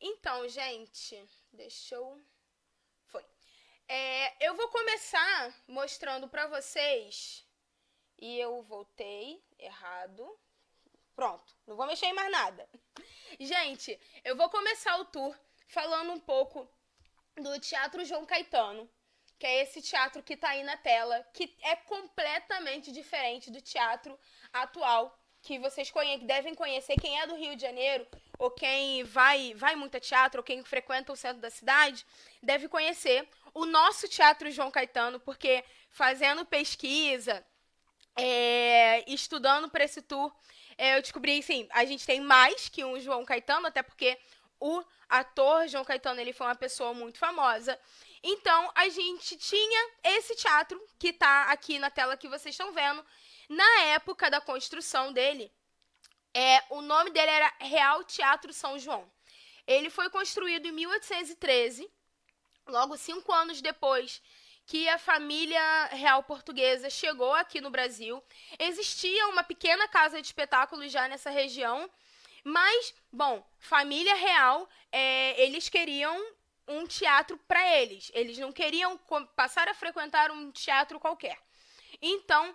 Então, gente, deixa eu. Foi. É, eu vou começar mostrando para vocês. E eu voltei errado. Pronto, não vou mexer em mais nada. Gente, eu vou começar o tour falando um pouco do Teatro João Caetano, que é esse teatro que está aí na tela, que é completamente diferente do teatro atual que vocês devem conhecer. Quem é do Rio de Janeiro ou quem vai, vai muito a teatro, ou quem frequenta o centro da cidade, deve conhecer o nosso Teatro João Caetano, porque fazendo pesquisa, é, estudando para esse tour, é, eu descobri, sim, a gente tem mais que um João Caetano, até porque o ator João Caetano ele foi uma pessoa muito famosa. Então, a gente tinha esse teatro que está aqui na tela que vocês estão vendo, na época da construção dele, é, o nome dele era Real Teatro São João. Ele foi construído em 1813, logo cinco anos depois que a família real portuguesa chegou aqui no Brasil. Existia uma pequena casa de espetáculos já nessa região, mas, bom, família real, é, eles queriam um teatro para eles. Eles não queriam passar a frequentar um teatro qualquer. Então,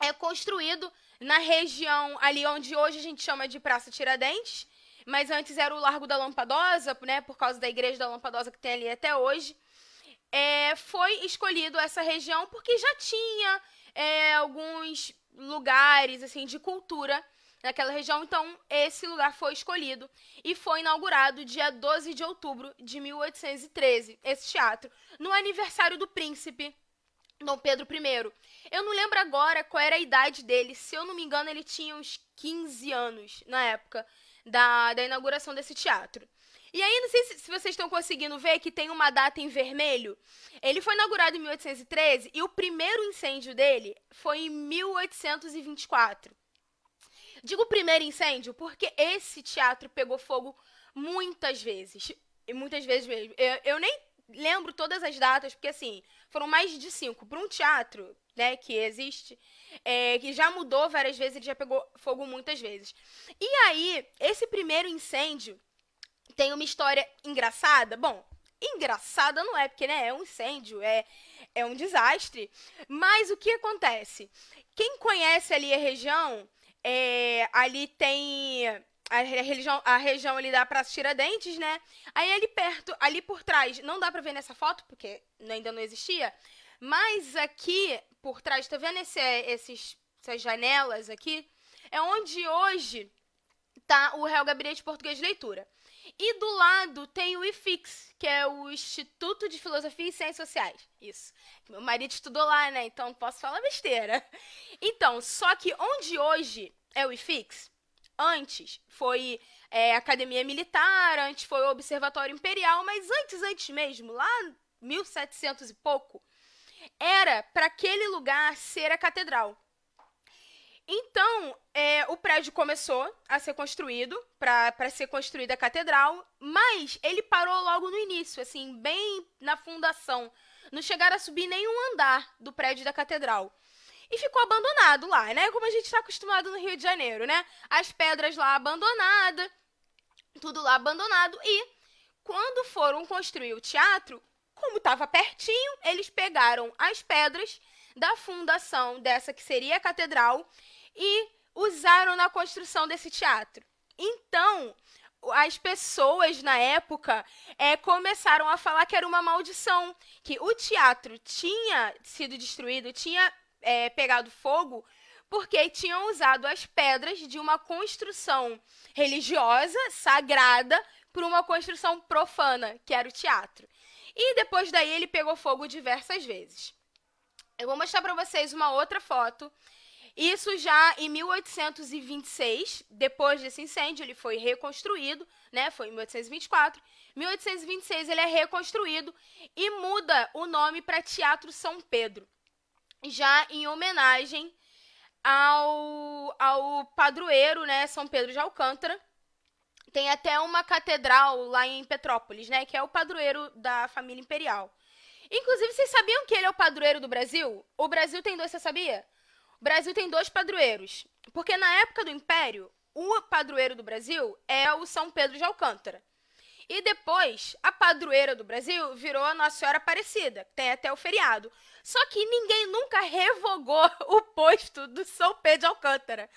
é construído na região ali onde hoje a gente chama de Praça Tiradentes, mas antes era o Largo da Lampadosa, né, por causa da Igreja da Lampadosa que tem ali até hoje, é, foi escolhido essa região porque já tinha é, alguns lugares assim de cultura naquela região, então esse lugar foi escolhido e foi inaugurado dia 12 de outubro de 1813, esse teatro, no aniversário do príncipe Dom Pedro I. Eu não lembro agora qual era a idade dele. Se eu não me engano, ele tinha uns 15 anos na época da, da inauguração desse teatro. E aí, não sei se, se vocês estão conseguindo ver que tem uma data em vermelho. Ele foi inaugurado em 1813 e o primeiro incêndio dele foi em 1824. Digo primeiro incêndio porque esse teatro pegou fogo muitas vezes. E muitas vezes mesmo. Eu, eu nem lembro todas as datas, porque assim, foram mais de cinco. Para um teatro, né, que existe, é, que já mudou várias vezes, ele já pegou fogo muitas vezes. E aí, esse primeiro incêndio tem uma história engraçada. Bom, engraçada não é, porque né, é um incêndio, é, é um desastre. Mas o que acontece? Quem conhece ali a região, é, ali tem a região, a região ali dá Praça Tiradentes, né? Aí ali perto, ali por trás, não dá pra ver nessa foto, porque ainda não existia. Mas aqui por trás, tá vendo esse, esses, essas janelas aqui? É onde hoje tá o Real Gabinete Português de Leitura. E do lado tem o IFIX, que é o Instituto de Filosofia e Ciências Sociais. Isso. Meu marido estudou lá, né? Então posso falar besteira. Então, só que onde hoje é o IFIX, antes foi é, Academia Militar, antes foi o Observatório Imperial, mas antes, antes mesmo, lá 1700 e pouco, era para aquele lugar ser a catedral. Então, é, o prédio começou a ser construído, para ser construída a catedral, mas ele parou logo no início, assim, bem na fundação. Não chegaram a subir nenhum andar do prédio da catedral e ficou abandonado lá, né? Como a gente está acostumado no Rio de Janeiro, né? As pedras lá abandonadas, tudo lá abandonado. E quando foram construir o teatro, como estava pertinho, eles pegaram as pedras da fundação dessa que seria a catedral e usaram na construção desse teatro. Então, as pessoas na época é, começaram a falar que era uma maldição, que o teatro tinha sido destruído, tinha é, pegado fogo porque tinham usado as pedras de uma construção religiosa, sagrada, para uma construção profana, que era o teatro. E depois daí ele pegou fogo diversas vezes. Eu vou mostrar para vocês uma outra foto. Isso já em 1826, depois desse incêndio, ele foi reconstruído, né? Foi em 1824. 1826 ele é reconstruído e muda o nome para Teatro São Pedro já em homenagem ao, ao padroeiro, né, São Pedro de Alcântara. Tem até uma catedral lá em Petrópolis, né, que é o padroeiro da família imperial. Inclusive, vocês sabiam que ele é o padroeiro do Brasil? O Brasil tem dois, você sabia? O Brasil tem dois padroeiros. Porque na época do Império, o padroeiro do Brasil é o São Pedro de Alcântara. E depois, a padroeira do Brasil virou a Nossa Senhora Aparecida, tem até o feriado. Só que ninguém nunca revogou o posto do São Pedro de Alcântara.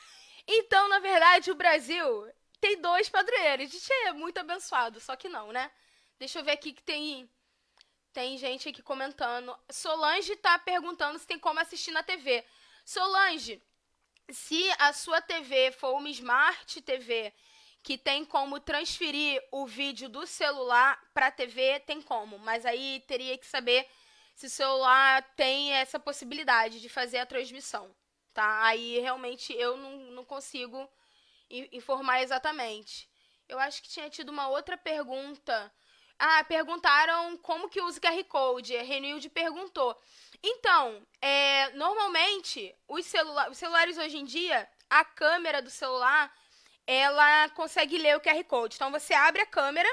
Então, na verdade, o Brasil tem dois padroeiros. A gente é muito abençoado, só que não, né? Deixa eu ver aqui que tem tem gente aqui comentando. Solange tá perguntando se tem como assistir na TV. Solange, se a sua TV for uma Smart TV que tem como transferir o vídeo do celular para a TV, tem como, mas aí teria que saber se o celular tem essa possibilidade de fazer a transmissão, tá? Aí realmente eu não, não consigo informar exatamente. Eu acho que tinha tido uma outra pergunta. Ah, perguntaram como que usa o QR Code. A Renilde perguntou. Então, é, normalmente, os, celula os celulares hoje em dia, a câmera do celular ela consegue ler o QR Code. Então você abre a câmera,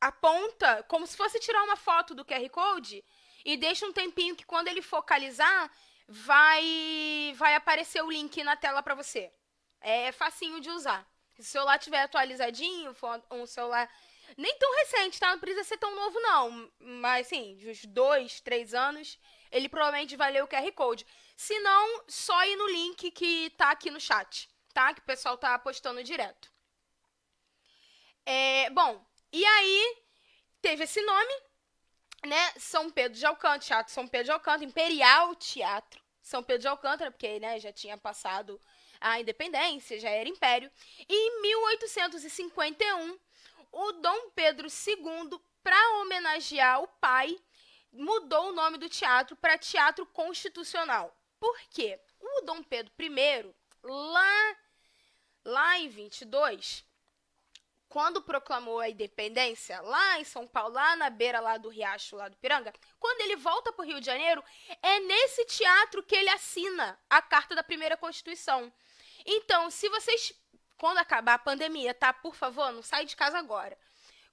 aponta como se fosse tirar uma foto do QR Code e deixa um tempinho que quando ele focalizar, vai vai aparecer o link na tela para você. É, é facinho de usar. Se o celular tiver atualizadinho, for um celular nem tão recente, tá? Não precisa ser tão novo, não. Mas, assim, de uns dois, três anos, ele provavelmente vai ler o QR Code. Se não, só ir no link que tá aqui no chat tá? Que o pessoal tá postando direto. É, bom, e aí teve esse nome, né? São Pedro de Alcântara, Teatro São Pedro de Alcântara, Imperial Teatro São Pedro de Alcântara, porque né, já tinha passado a independência, já era império. E em 1851, o Dom Pedro II, para homenagear o pai, mudou o nome do teatro para Teatro Constitucional. Por quê? O Dom Pedro I, lá Lá em 22, quando proclamou a independência, lá em São Paulo, lá na beira lá do Riacho, lá do Piranga, quando ele volta para o Rio de Janeiro, é nesse teatro que ele assina a Carta da Primeira Constituição. Então, se vocês, quando acabar a pandemia, tá? Por favor, não sai de casa agora.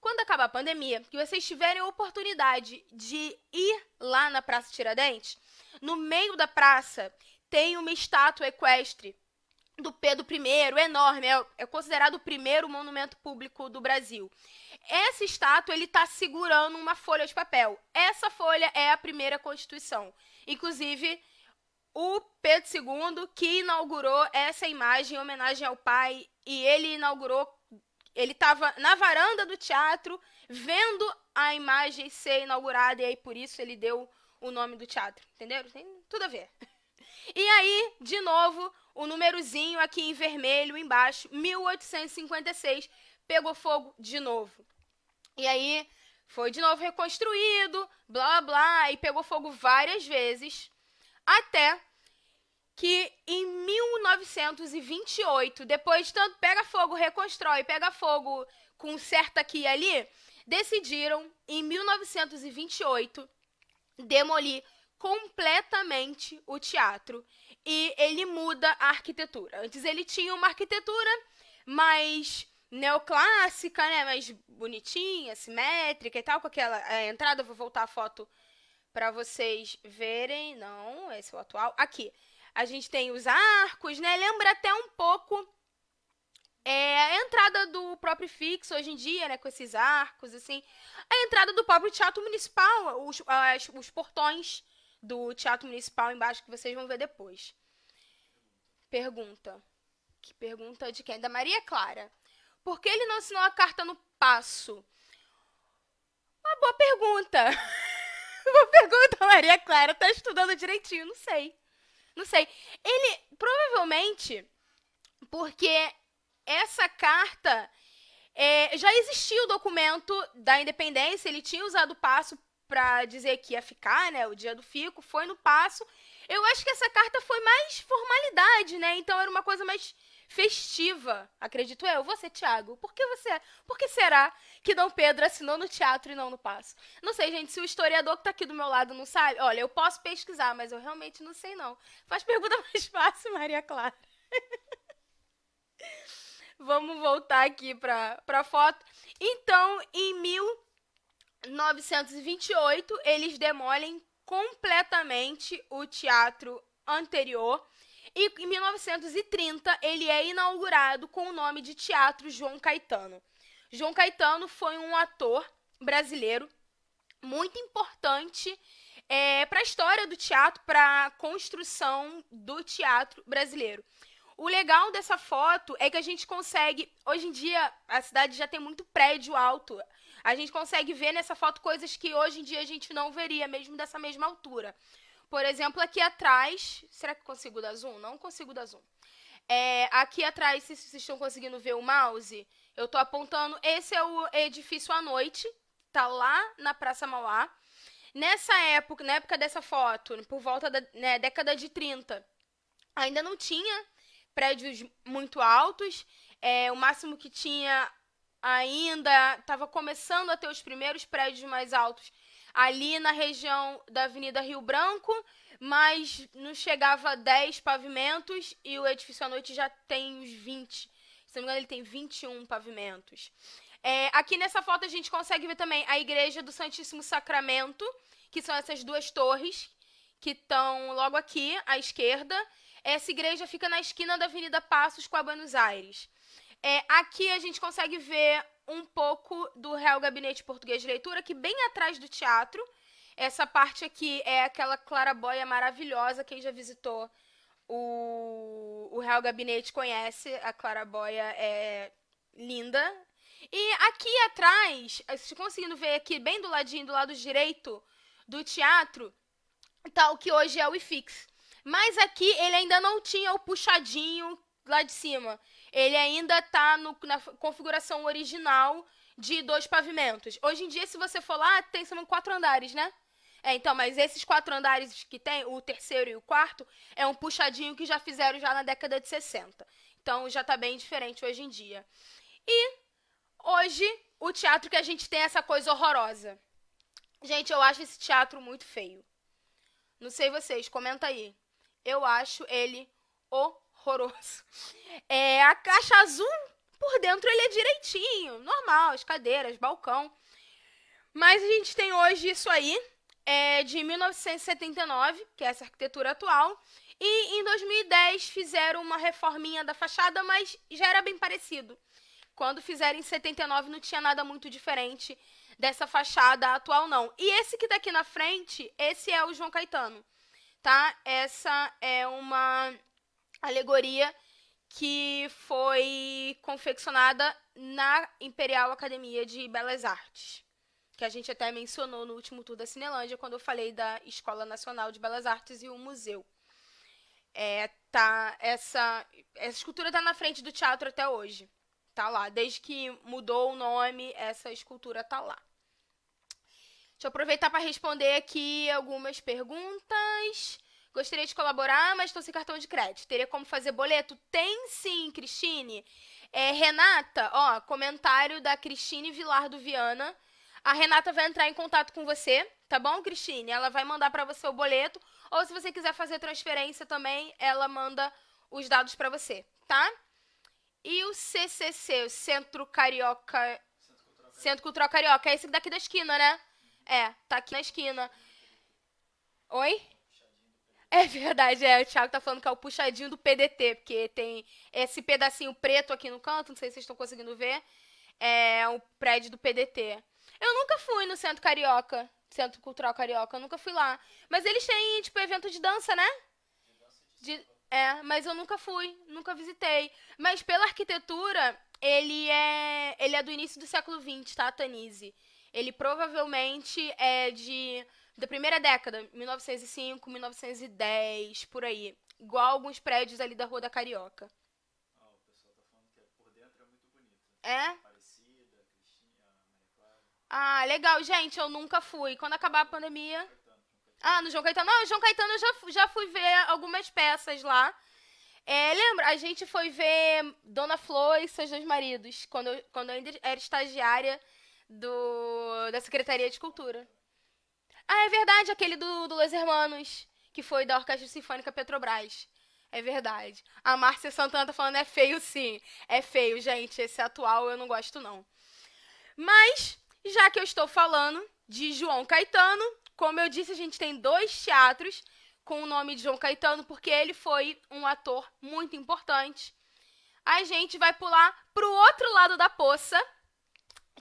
Quando acabar a pandemia, que vocês tiverem a oportunidade de ir lá na Praça Tiradentes, no meio da praça tem uma estátua equestre do Pedro I, enorme, é, é, considerado o primeiro monumento público do Brasil. Essa estátua ele está segurando uma folha de papel. Essa folha é a primeira Constituição. Inclusive, o Pedro II que inaugurou essa imagem em homenagem ao pai e ele inaugurou, ele estava na varanda do teatro vendo a imagem ser inaugurada e aí por isso ele deu o nome do teatro, entenderam? Tem tudo a ver. E aí, de novo, o númerozinho aqui em vermelho embaixo, 1856, pegou fogo de novo. E aí foi de novo reconstruído, blá blá, e pegou fogo várias vezes, até que em 1928, depois de tanto pega fogo, reconstrói, pega fogo com certa aqui e ali, decidiram em 1928 demolir completamente o teatro e ele muda a arquitetura. Antes ele tinha uma arquitetura mais neoclássica, né, mais bonitinha, simétrica e tal, com aquela é, entrada, vou voltar a foto para vocês verem. Não, esse é o atual. Aqui. A gente tem os arcos, né? Lembra até um pouco é, a entrada do próprio fixo hoje em dia, né? Com esses arcos, assim. A entrada do próprio Teatro Municipal, os, as, os portões do Teatro Municipal embaixo que vocês vão ver depois. Pergunta. Que pergunta de quem? Da Maria Clara. Por que ele não assinou a carta no passo? Uma boa pergunta. Uma pergunta, Maria Clara. Tá estudando direitinho, não sei. Não sei. Ele, provavelmente, porque essa carta é, já existia o documento da independência, ele tinha usado o passo para dizer que ia ficar, né? O dia do fico, foi no passo. Eu acho que essa carta foi mais formalidade, né? Então era uma coisa mais festiva, acredito eu. Você, Tiago, por que você, por que será que Dom Pedro assinou no teatro e não no passo? Não sei, gente, se o historiador que está aqui do meu lado não sabe, olha, eu posso pesquisar, mas eu realmente não sei não. Faz pergunta mais fácil, Maria Clara. Vamos voltar aqui para a foto. Então, em 1928, eles demolem completamente o teatro anterior. E em 1930 ele é inaugurado com o nome de Teatro João Caetano. João Caetano foi um ator brasileiro muito importante é, para a história do teatro, para a construção do teatro brasileiro. O legal dessa foto é que a gente consegue. Hoje em dia, a cidade já tem muito prédio alto. A gente consegue ver nessa foto coisas que hoje em dia a gente não veria, mesmo dessa mesma altura. Por exemplo, aqui atrás. Será que consigo dar zoom? Não consigo dar zoom. É, aqui atrás, se vocês estão conseguindo ver o mouse, eu estou apontando. Esse é o edifício à noite. Tá lá na Praça Mauá. Nessa época, na época dessa foto, por volta da né, década de 30, ainda não tinha prédios muito altos. É, o máximo que tinha ainda, estava começando a ter os primeiros prédios mais altos ali na região da Avenida Rio Branco, mas não chegava a 10 pavimentos e o edifício à noite já tem uns 20. Se não me engano, ele tem 21 pavimentos. É, aqui nessa foto a gente consegue ver também a Igreja do Santíssimo Sacramento, que são essas duas torres que estão logo aqui à esquerda. Essa igreja fica na esquina da Avenida Passos com a Buenos Aires. É, aqui a gente consegue ver um pouco do Real Gabinete Português de Leitura, que bem atrás do teatro. Essa parte aqui é aquela clarabóia maravilhosa. Quem já visitou o, o Real Gabinete conhece. A clarabóia é linda. E aqui atrás, conseguindo ver aqui, bem do ladinho, do lado direito do teatro, tal tá o que hoje é o IFIX. Mas aqui ele ainda não tinha o puxadinho lá de cima ele ainda está na configuração original de dois pavimentos. Hoje em dia, se você for lá, tem são quatro andares, né? É, então, mas esses quatro andares que tem, o terceiro e o quarto, é um puxadinho que já fizeram já na década de 60. Então, já está bem diferente hoje em dia. E hoje, o teatro que a gente tem é essa coisa horrorosa. Gente, eu acho esse teatro muito feio. Não sei vocês, comenta aí. Eu acho ele o horroroso. É, a caixa azul, por dentro ele é direitinho, normal, as cadeiras, balcão. Mas a gente tem hoje isso aí, é de 1979, que é essa arquitetura atual. E em 2010 fizeram uma reforminha da fachada, mas já era bem parecido. Quando fizeram em 79 não tinha nada muito diferente dessa fachada atual, não. E esse que está aqui na frente, esse é o João Caetano, tá? Essa é uma alegoria que foi confeccionada na Imperial Academia de Belas Artes, que a gente até mencionou no último tour da Cinelândia, quando eu falei da Escola Nacional de Belas Artes e o museu. É, tá, essa, essa escultura está na frente do teatro até hoje. Tá lá. Desde que mudou o nome, essa escultura tá lá. Deixa eu aproveitar para responder aqui algumas perguntas. Gostaria de colaborar, mas estou sem cartão de crédito. Teria como fazer boleto? Tem sim, Cristine. É, Renata, ó, comentário da Cristine Vilar do Viana. A Renata vai entrar em contato com você, tá bom, Cristine? Ela vai mandar para você o boleto. Ou se você quiser fazer transferência também, ela manda os dados para você, tá? E o CCC, o Centro Carioca. Centro Cultural Carioca. É esse daqui da esquina, né? É, tá aqui na esquina. Oi? É verdade, é. O Thiago tá falando que é o puxadinho do PDT, porque tem esse pedacinho preto aqui no canto, não sei se vocês estão conseguindo ver. É o prédio do PDT. Eu nunca fui no Centro Carioca, Centro Cultural Carioca, eu nunca fui lá. Mas eles têm, tipo, evento de dança, né? De, é, mas eu nunca fui, nunca visitei. Mas pela arquitetura, ele é, ele é do início do século XX, tá, Tanise? Ele provavelmente é de da primeira década, 1905, 1910, por aí. Igual alguns prédios ali da Rua da Carioca. Ah, o pessoal tá falando que é, por dentro é muito bonito. Né? É? Parecida, Cristina, Maria Clara. Ah, legal. Gente, eu nunca fui. Quando acabar a pandemia... Ah, no João Caetano. Não, no João Caetano eu já, já fui ver algumas peças lá. É, lembra? A gente foi ver Dona Flor e seus dois maridos, quando eu, quando eu ainda era estagiária do, da Secretaria de Cultura. Ah, é verdade, aquele do, do Los Hermanos, que foi da Orquestra Sinfônica Petrobras. É verdade. A Márcia Santana tá falando, é feio sim. É feio, gente. Esse atual eu não gosto, não. Mas, já que eu estou falando de João Caetano, como eu disse, a gente tem dois teatros com o nome de João Caetano, porque ele foi um ator muito importante. A gente vai pular pro outro lado da poça,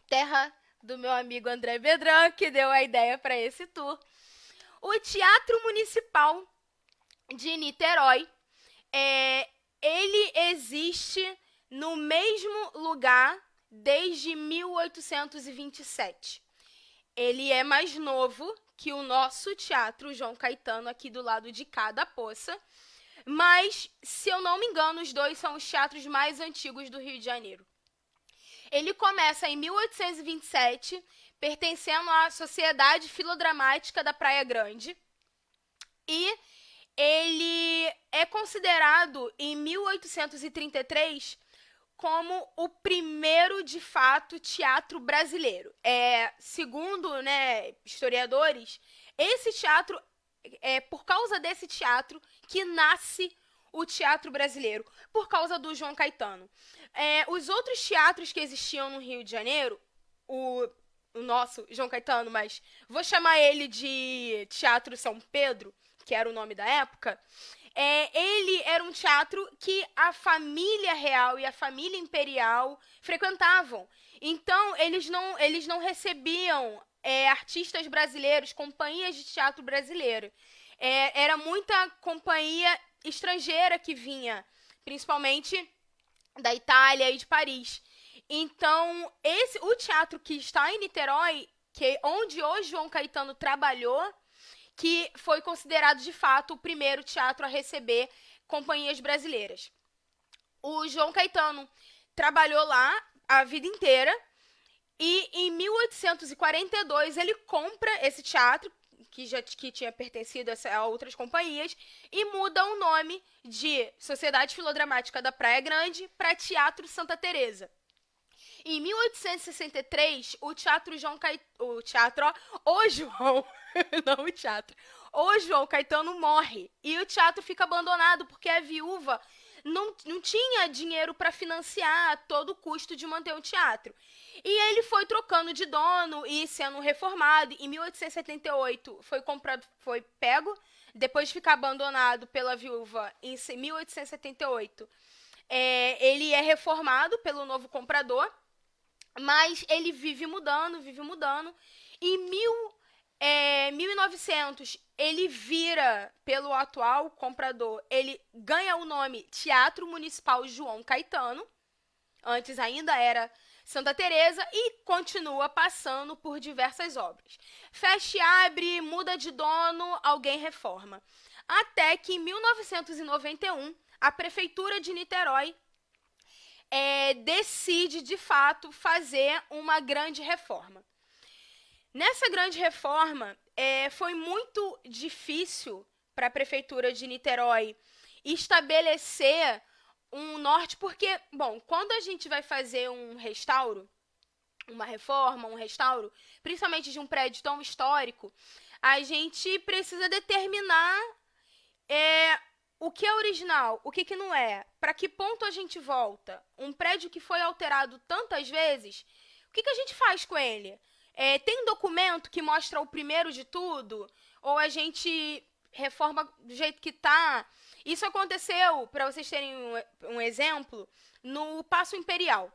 terra do meu amigo André Vedran que deu a ideia para esse tour. O Teatro Municipal de Niterói, é, ele existe no mesmo lugar desde 1827. Ele é mais novo que o nosso Teatro João Caetano, aqui do lado de cada poça. Mas, se eu não me engano, os dois são os teatros mais antigos do Rio de Janeiro ele começa em 1827, pertencendo à Sociedade Filodramática da Praia Grande. E ele é considerado, em 1833, como o primeiro, de fato, teatro brasileiro. É, segundo né, historiadores, esse teatro, é por causa desse teatro que nasce o teatro brasileiro, por causa do João Caetano. É, os outros teatros que existiam no Rio de Janeiro, o, o nosso, João Caetano, mas vou chamar ele de Teatro São Pedro, que era o nome da época. É, ele era um teatro que a família real e a família imperial frequentavam. Então, eles não, eles não recebiam é, artistas brasileiros, companhias de teatro brasileiro. É, era muita companhia estrangeira que vinha, principalmente da Itália e de Paris. Então, esse o teatro que está em Niterói, que é onde hoje João Caetano trabalhou, que foi considerado de fato o primeiro teatro a receber companhias brasileiras. O João Caetano trabalhou lá a vida inteira e em 1842 ele compra esse teatro que já que tinha pertencido a, a outras companhias, e muda o nome de Sociedade Filodramática da Praia Grande para Teatro Santa Teresa. Em 1863, o Teatro João Caetano, o teatro, ó, o João, não o teatro, o João Caetano morre e o teatro fica abandonado porque a viúva não, não tinha dinheiro para financiar todo o custo de manter o teatro. E ele foi trocando de dono e sendo reformado. Em 1878 foi comprado, foi pego, depois de ficar abandonado pela viúva em 1878. É, ele é reformado pelo novo comprador, mas ele vive mudando, vive mudando. Em 1878 é, 1900 ele vira pelo atual comprador, ele ganha o nome Teatro Municipal João Caetano. Antes ainda era Santa Teresa e continua passando por diversas obras. Feche, abre, muda de dono, alguém reforma. Até que em 1991 a prefeitura de Niterói é, decide de fato fazer uma grande reforma. Nessa grande reforma, é, foi muito difícil para a prefeitura de Niterói estabelecer um norte, porque, bom, quando a gente vai fazer um restauro, uma reforma, um restauro, principalmente de um prédio tão histórico, a gente precisa determinar é, o que é original, o que, que não é, para que ponto a gente volta. Um prédio que foi alterado tantas vezes, o que, que a gente faz com ele? É, tem um documento que mostra o primeiro de tudo? Ou a gente reforma do jeito que tá? Isso aconteceu, para vocês terem um, um exemplo, no Passo Imperial.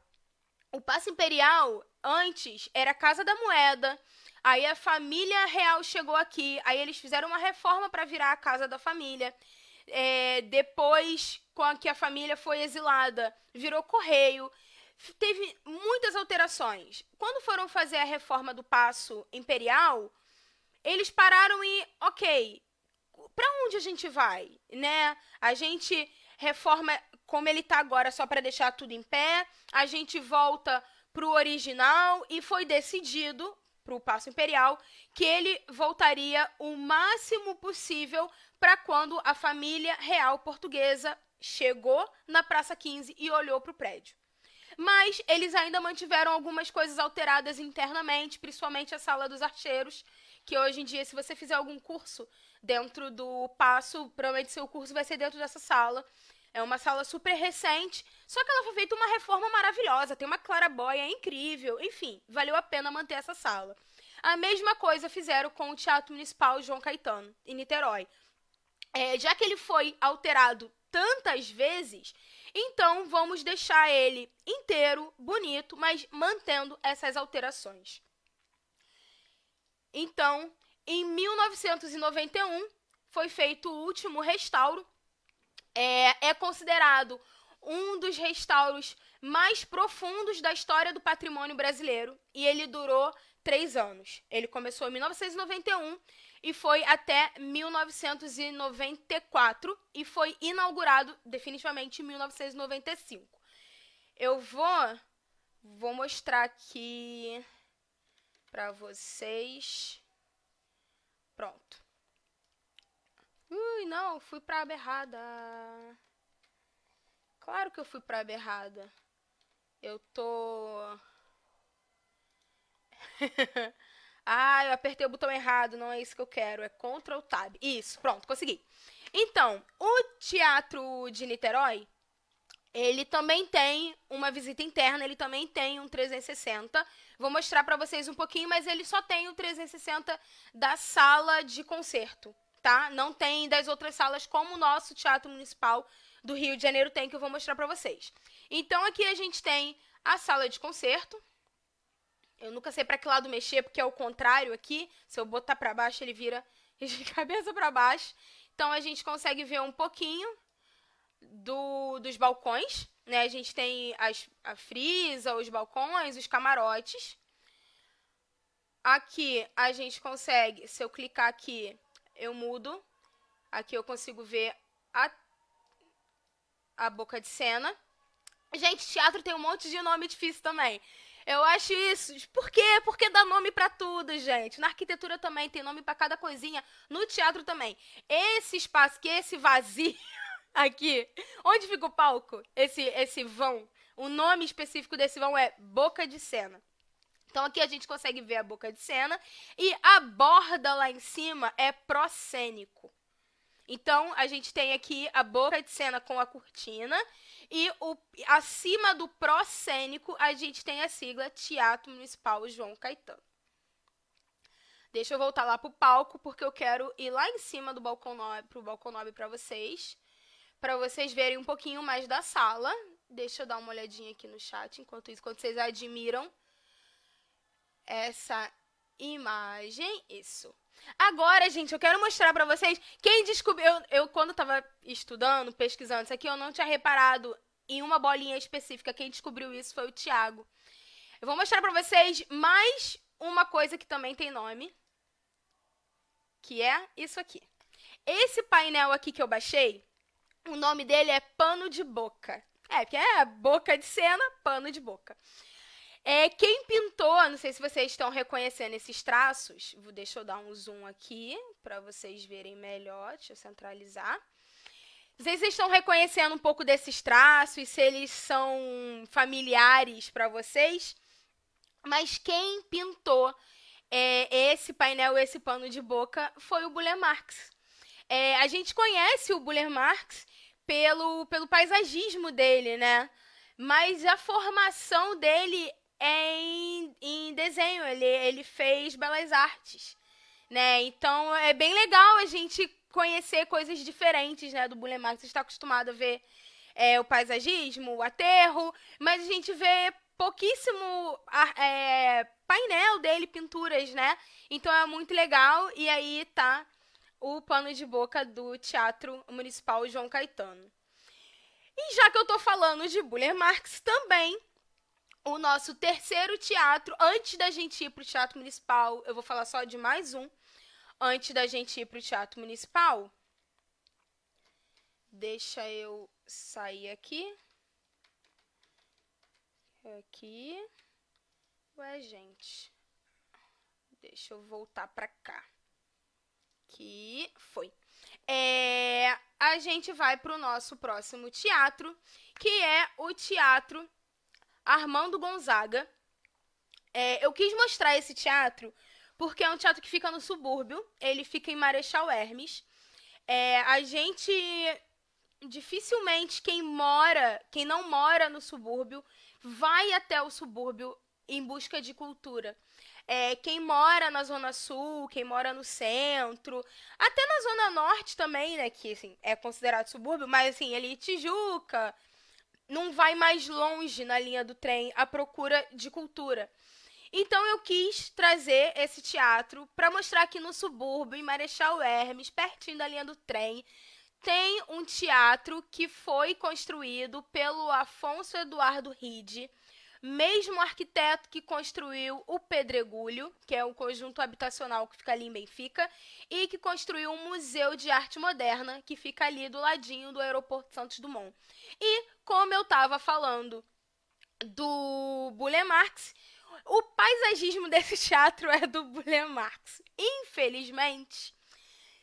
O Passo Imperial, antes, era a Casa da Moeda. Aí a família real chegou aqui. Aí eles fizeram uma reforma para virar a Casa da Família. É, depois, com a que a família foi exilada, virou correio teve muitas alterações. Quando foram fazer a reforma do passo imperial, eles pararam e, ok, para onde a gente vai, né? A gente reforma como ele está agora só para deixar tudo em pé, a gente volta para o original e foi decidido para o passo imperial que ele voltaria o máximo possível para quando a família real portuguesa chegou na Praça 15 e olhou para o prédio. Mas eles ainda mantiveram algumas coisas alteradas internamente, principalmente a sala dos archeiros, que hoje em dia, se você fizer algum curso dentro do passo, provavelmente seu curso vai ser dentro dessa sala. É uma sala super recente, só que ela foi feita uma reforma maravilhosa, tem uma clarabóia incrível, enfim, valeu a pena manter essa sala. A mesma coisa fizeram com o Teatro Municipal João Caetano, em Niterói. É, já que ele foi alterado tantas vezes, então, vamos deixar ele inteiro, bonito, mas mantendo essas alterações. Então, em 1991, foi feito o último restauro. É, é considerado um dos restauros mais profundos da história do patrimônio brasileiro e ele durou três anos. Ele começou em 1991 e foi até 1994 e foi inaugurado definitivamente em 1995. Eu vou vou mostrar aqui para vocês. Pronto. Ui, não, fui para a berrada. Claro que eu fui para a berrada. Eu tô Ah, eu apertei o botão errado, não é isso que eu quero, é Ctrl Tab. Isso, pronto, consegui. Então, o Teatro de Niterói, ele também tem uma visita interna, ele também tem um 360. Vou mostrar para vocês um pouquinho, mas ele só tem o 360 da sala de concerto, tá? Não tem das outras salas como o nosso Teatro Municipal do Rio de Janeiro tem que eu vou mostrar para vocês. Então aqui a gente tem a sala de concerto, eu nunca sei para que lado mexer, porque é o contrário aqui. Se eu botar para baixo, ele vira de cabeça para baixo. Então a gente consegue ver um pouquinho do, dos balcões, né? A gente tem as, a frisa, os balcões, os camarotes. Aqui a gente consegue, se eu clicar aqui, eu mudo. Aqui eu consigo ver a, a boca de cena. Gente, teatro tem um monte de nome difícil também. Eu acho isso. Por quê? Porque dá nome para tudo, gente. Na arquitetura também tem nome para cada coisinha. No teatro também. Esse espaço que esse vazio aqui, onde fica o palco? Esse esse vão. O nome específico desse vão é boca de cena. Então aqui a gente consegue ver a boca de cena e a borda lá em cima é proscênico. Então, a gente tem aqui a boca de cena com a cortina e o, acima do pró-cênico, a gente tem a sigla Teatro Municipal João Caetano. Deixa eu voltar lá pro palco, porque eu quero ir lá em cima do balcão 9, pro balcão para vocês, para vocês verem um pouquinho mais da sala. Deixa eu dar uma olhadinha aqui no chat, enquanto isso, quando vocês admiram essa imagem, isso. Agora, gente, eu quero mostrar para vocês quem descobriu. Eu, eu, quando tava estudando, pesquisando isso aqui, eu não tinha reparado em uma bolinha específica. Quem descobriu isso foi o Tiago. Eu vou mostrar para vocês mais uma coisa que também tem nome, que é isso aqui. Esse painel aqui que eu baixei, o nome dele é pano de boca. É, porque é boca de cena, pano de boca. É, quem pintou, não sei se vocês estão reconhecendo esses traços, vou, deixa eu dar um zoom aqui para vocês verem melhor, deixa eu centralizar. Não sei se vocês estão reconhecendo um pouco desses traços, se eles são familiares para vocês, mas quem pintou é, esse painel, esse pano de boca, foi o Buller Marx. É, a gente conhece o Buller Marx pelo, pelo paisagismo dele, né? mas a formação dele é em, em desenho, ele, ele fez belas artes, né? Então é bem legal a gente conhecer coisas diferentes, né, do Bulemar, Marx você está acostumado a ver é, o paisagismo, o aterro, mas a gente vê pouquíssimo é, painel dele, pinturas, né? Então é muito legal e aí tá o pano de boca do Teatro Municipal João Caetano. E já que eu estou falando de Buller Marx, também o nosso terceiro teatro. Antes da gente ir para o Teatro Municipal, eu vou falar só de mais um. Antes da gente ir para o Teatro Municipal, deixa eu sair aqui. Aqui. Ué, gente. Deixa eu voltar para cá. Que foi. É, a gente vai para o nosso próximo teatro, que é o teatro Armando Gonzaga. É, eu quis mostrar esse teatro porque é um teatro que fica no subúrbio, ele fica em Marechal Hermes. É, a gente dificilmente quem mora, quem não mora no subúrbio, vai até o subúrbio em busca de cultura. É, quem mora na Zona Sul, quem mora no centro, até na Zona Norte também, né? Que assim, é considerado subúrbio, mas assim, ali Tijuca, não vai mais longe na linha do trem a procura de cultura. Então eu quis trazer esse teatro para mostrar que no subúrbio, em Marechal Hermes, pertinho da linha do trem, tem um teatro que foi construído pelo Afonso Eduardo Ride, mesmo arquiteto que construiu o Pedregulho, que é um conjunto habitacional que fica ali em Benfica, e que construiu um museu de arte moderna que fica ali do ladinho do aeroporto Santos Dumont. E, como eu estava falando do Bulle Marx, o paisagismo desse teatro é do Bulle Marx. Infelizmente,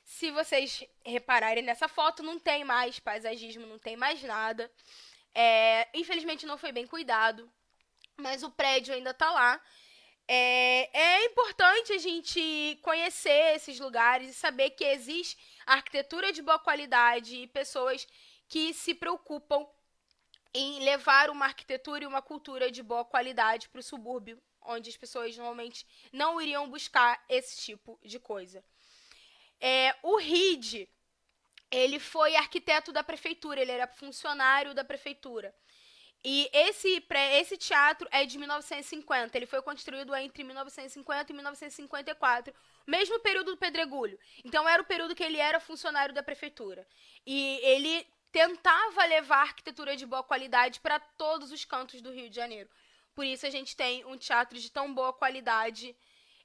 se vocês repararem nessa foto, não tem mais paisagismo, não tem mais nada. É, infelizmente não foi bem cuidado mas o prédio ainda está lá. É, é, importante a gente conhecer esses lugares e saber que existe arquitetura de boa qualidade e pessoas que se preocupam em levar uma arquitetura e uma cultura de boa qualidade para o subúrbio, onde as pessoas normalmente não iriam buscar esse tipo de coisa. É, o RID, ele foi arquiteto da prefeitura, ele era funcionário da prefeitura. E esse, pré, esse teatro é de 1950. Ele foi construído entre 1950 e 1954. Mesmo período do Pedregulho. Então era o período que ele era funcionário da prefeitura. E ele tentava levar arquitetura de boa qualidade para todos os cantos do Rio de Janeiro. Por isso a gente tem um teatro de tão boa qualidade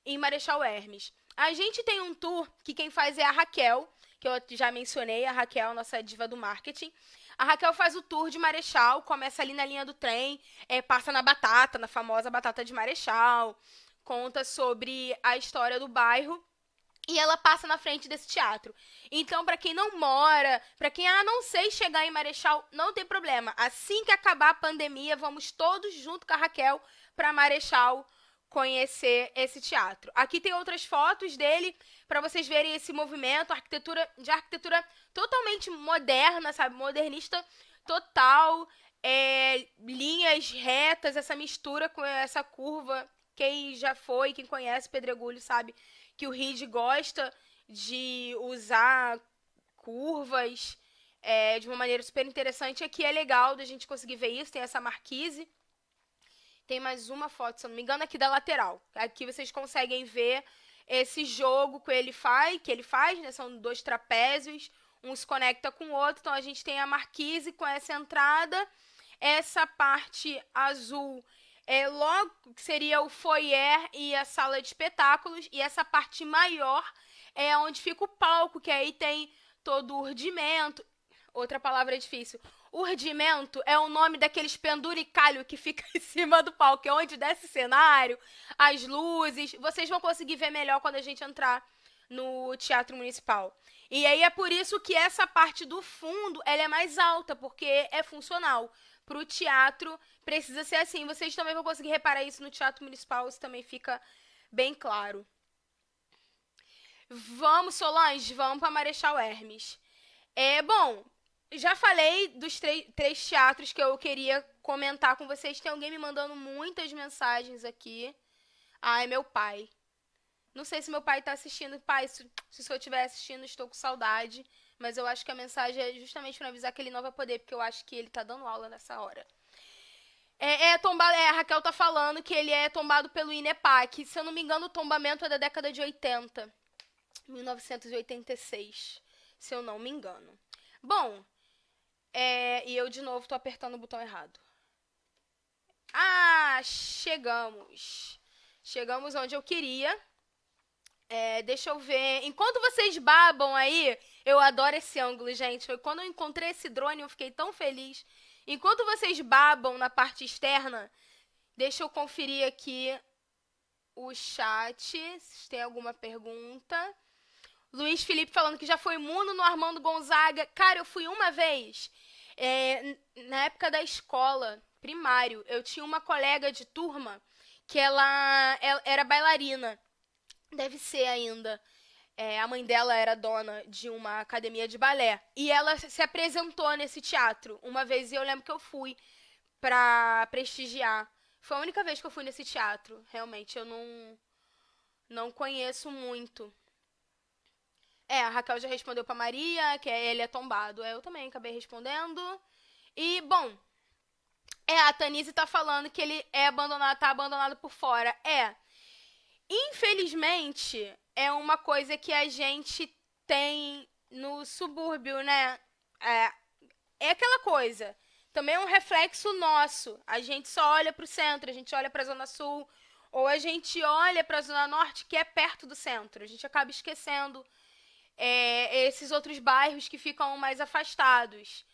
em Marechal Hermes. A gente tem um tour que quem faz é a Raquel, que eu já mencionei, a Raquel, nossa diva do marketing. A Raquel faz o tour de Marechal, começa ali na linha do trem, é, passa na batata, na famosa batata de Marechal, conta sobre a história do bairro e ela passa na frente desse teatro. Então, para quem não mora, para quem ah, não sei chegar em Marechal, não tem problema. Assim que acabar a pandemia, vamos todos junto com a Raquel para Marechal conhecer esse teatro. Aqui tem outras fotos dele para vocês verem esse movimento, arquitetura de arquitetura totalmente moderna, sabe, modernista total, é, linhas retas, essa mistura com essa curva. Quem já foi, quem conhece Pedregulho sabe que o Reed gosta de usar curvas é, de uma maneira super interessante. Aqui é legal da gente conseguir ver isso, tem essa marquise. Tem mais uma foto, se eu não me engano, aqui da lateral. Aqui vocês conseguem ver esse jogo que ele faz, que ele faz, né? São dois trapézios, um se conecta com o outro. Então a gente tem a marquise com essa entrada, essa parte azul é logo que seria o foyer e a sala de espetáculos, e essa parte maior é onde fica o palco, que aí tem todo o urdimento. Outra palavra difícil Urdimento é o nome daqueles penduricalho que fica em cima do palco, é onde desce o cenário, as luzes. Vocês vão conseguir ver melhor quando a gente entrar no Teatro Municipal. E aí é por isso que essa parte do fundo ela é mais alta, porque é funcional. Para o teatro precisa ser assim. Vocês também vão conseguir reparar isso no Teatro Municipal, isso também fica bem claro. Vamos, Solange, vamos para Marechal Hermes. É bom, já falei dos três teatros que eu queria comentar com vocês. Tem alguém me mandando muitas mensagens aqui. Ah, é meu pai. Não sei se meu pai está assistindo. Pai, se, se o senhor estiver assistindo, estou com saudade. Mas eu acho que a mensagem é justamente para avisar que ele não vai poder, porque eu acho que ele está dando aula nessa hora. É, é tombado. É, a Raquel está falando que ele é tombado pelo INEPAC. Se eu não me engano, o tombamento é da década de 80. 1986. Se eu não me engano. Bom, é, e eu, de novo, tô apertando o botão errado. Ah, chegamos. Chegamos onde eu queria. É, deixa eu ver. Enquanto vocês babam aí, eu adoro esse ângulo, gente. Foi quando eu encontrei esse drone, eu fiquei tão feliz. Enquanto vocês babam na parte externa, deixa eu conferir aqui o chat, se tem alguma pergunta. Luiz Felipe falando que já foi mundo no Armando Gonzaga. Cara, eu fui uma vez. É, na época da escola, primário, eu tinha uma colega de turma que ela, ela era bailarina. Deve ser ainda. É, a mãe dela era dona de uma academia de balé. E ela se apresentou nesse teatro. Uma vez e eu lembro que eu fui pra prestigiar. Foi a única vez que eu fui nesse teatro, realmente. Eu não, não conheço muito. É, a Raquel já respondeu pra Maria, que é, ele é tombado. É, eu também acabei respondendo. E, bom, é, a Tanise tá falando que ele é abandonado, tá abandonado por fora. É. Infelizmente, é uma coisa que a gente tem no subúrbio, né? É, é aquela coisa. Também é um reflexo nosso. A gente só olha para o centro, a gente olha para a Zona Sul, ou a gente olha para a Zona Norte, que é perto do centro. A gente acaba esquecendo é, esses outros bairros que ficam mais afastados.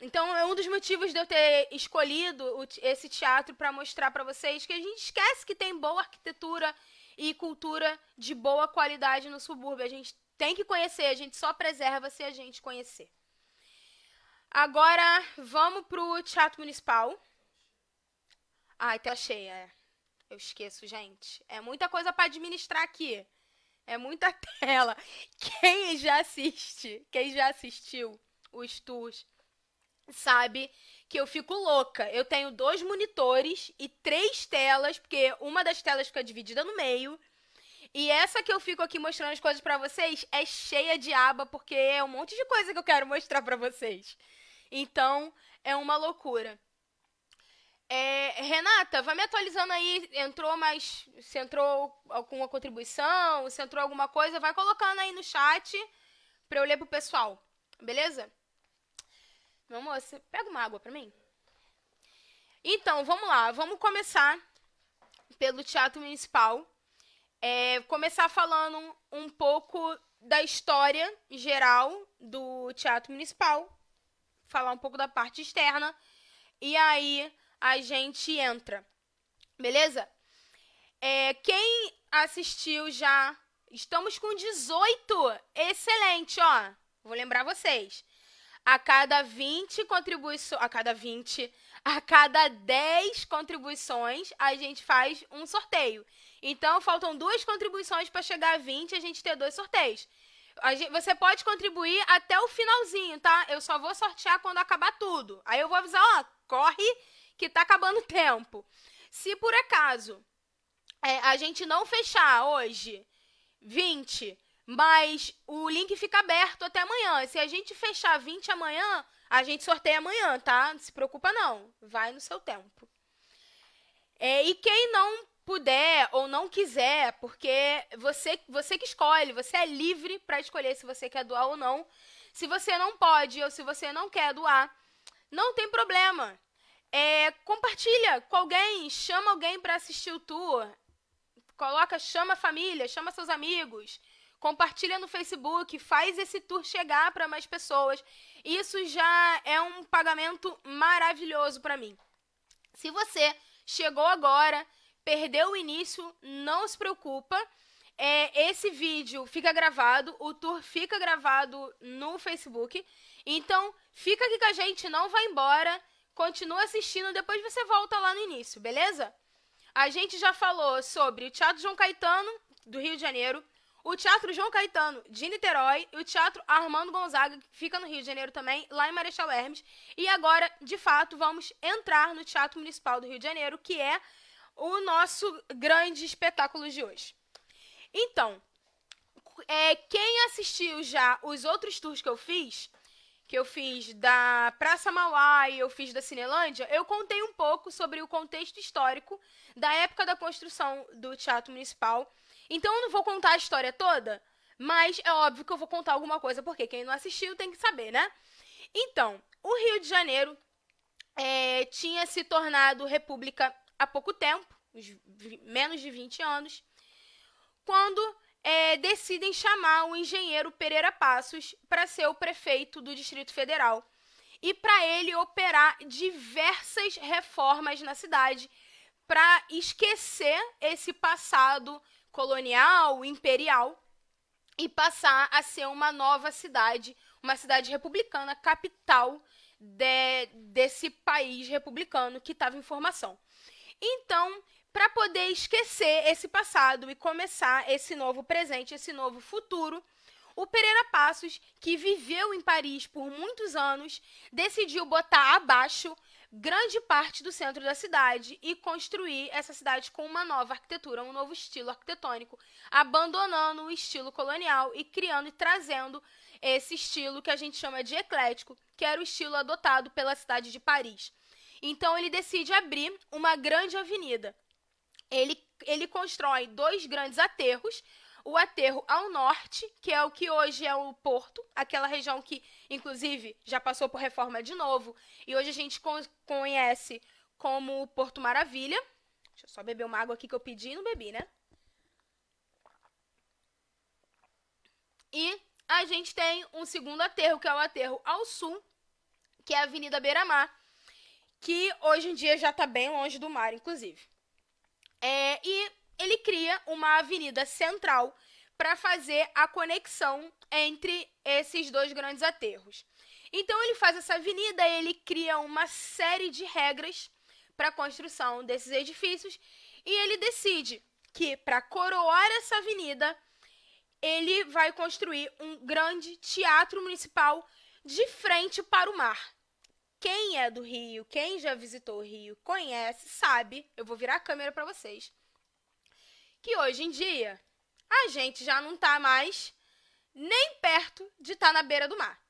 Então, é um dos motivos de eu ter escolhido esse teatro para mostrar para vocês que a gente esquece que tem boa arquitetura e cultura de boa qualidade no subúrbio. A gente tem que conhecer, a gente só preserva se a gente conhecer. Agora, vamos para o Teatro Municipal. Ai, tá cheia. É. Eu esqueço, gente. É muita coisa para administrar aqui é muita tela. Quem já assiste, quem já assistiu os tours, sabe que eu fico louca. Eu tenho dois monitores e três telas, porque uma das telas fica dividida no meio. E essa que eu fico aqui mostrando as coisas para vocês é cheia de aba, porque é um monte de coisa que eu quero mostrar para vocês. Então, é uma loucura. É, Renata, vai me atualizando aí. Entrou mais. Se entrou alguma contribuição, se entrou alguma coisa, vai colocando aí no chat pra eu ler pro pessoal. Beleza? Meu moço, pega uma água pra mim. Então, vamos lá. Vamos começar pelo Teatro Municipal. É, começar falando um pouco da história geral do Teatro Municipal. Falar um pouco da parte externa. E aí a gente entra. Beleza? É, quem assistiu já? Estamos com 18. Excelente, ó. Vou lembrar vocês. A cada 20 contribuições, a cada 20, a cada 10 contribuições, a gente faz um sorteio. Então, faltam duas contribuições para chegar a 20 e a gente ter dois sorteios. Gente, você pode contribuir até o finalzinho, tá? Eu só vou sortear quando acabar tudo. Aí eu vou avisar, ó, corre que tá acabando o tempo. Se por acaso é, a gente não fechar hoje 20, mas o link fica aberto até amanhã. Se a gente fechar 20 amanhã, a gente sorteia amanhã, tá? Não se preocupa não, vai no seu tempo. É, e quem não puder ou não quiser, porque você você que escolhe, você é livre para escolher se você quer doar ou não. Se você não pode ou se você não quer doar, não tem problema. É, compartilha com alguém, chama alguém para assistir o tour. Coloca, chama a família, chama seus amigos. Compartilha no Facebook, faz esse tour chegar para mais pessoas. Isso já é um pagamento maravilhoso para mim. Se você chegou agora, perdeu o início, não se preocupa. É, esse vídeo fica gravado, o tour fica gravado no Facebook. Então, fica aqui com a gente, não vai embora continua assistindo, depois você volta lá no início, beleza? A gente já falou sobre o Teatro João Caetano, do Rio de Janeiro, o Teatro João Caetano, de Niterói, e o Teatro Armando Gonzaga, que fica no Rio de Janeiro também, lá em Marechal Hermes. E agora, de fato, vamos entrar no Teatro Municipal do Rio de Janeiro, que é o nosso grande espetáculo de hoje. Então, é, quem assistiu já os outros tours que eu fiz, que eu fiz da Praça Mauá e eu fiz da Cinelândia, eu contei um pouco sobre o contexto histórico da época da construção do Teatro Municipal. Então eu não vou contar a história toda, mas é óbvio que eu vou contar alguma coisa, porque quem não assistiu tem que saber, né? Então, o Rio de Janeiro é, tinha se tornado república há pouco tempo, menos de 20 anos, quando é, decidem chamar o engenheiro Pereira Passos para ser o prefeito do Distrito Federal e para ele operar diversas reformas na cidade para esquecer esse passado colonial, imperial e passar a ser uma nova cidade, uma cidade republicana, capital de, desse país republicano que estava em formação. Então, para poder esquecer esse passado e começar esse novo presente, esse novo futuro. O Pereira Passos, que viveu em Paris por muitos anos, decidiu botar abaixo grande parte do centro da cidade e construir essa cidade com uma nova arquitetura, um novo estilo arquitetônico, abandonando o estilo colonial e criando e trazendo esse estilo que a gente chama de eclético, que era o estilo adotado pela cidade de Paris. Então ele decide abrir uma grande avenida, ele, ele constrói dois grandes aterros. O aterro ao norte, que é o que hoje é o Porto, aquela região que, inclusive, já passou por reforma de novo, e hoje a gente conhece como Porto Maravilha. Deixa eu só beber uma água aqui que eu pedi e não bebi, né? E a gente tem um segundo aterro, que é o aterro ao sul, que é a Avenida Beira-Mar, que hoje em dia já está bem longe do mar, inclusive. É, e ele cria uma avenida central para fazer a conexão entre esses dois grandes aterros. Então ele faz essa avenida, ele cria uma série de regras para a construção desses edifícios e ele decide que para coroar essa avenida, ele vai construir um grande teatro municipal de frente para o mar. Quem é do Rio, quem já visitou o Rio, conhece, sabe, eu vou virar a câmera para vocês, que hoje em dia a gente já não está mais nem perto de estar tá na beira do mar.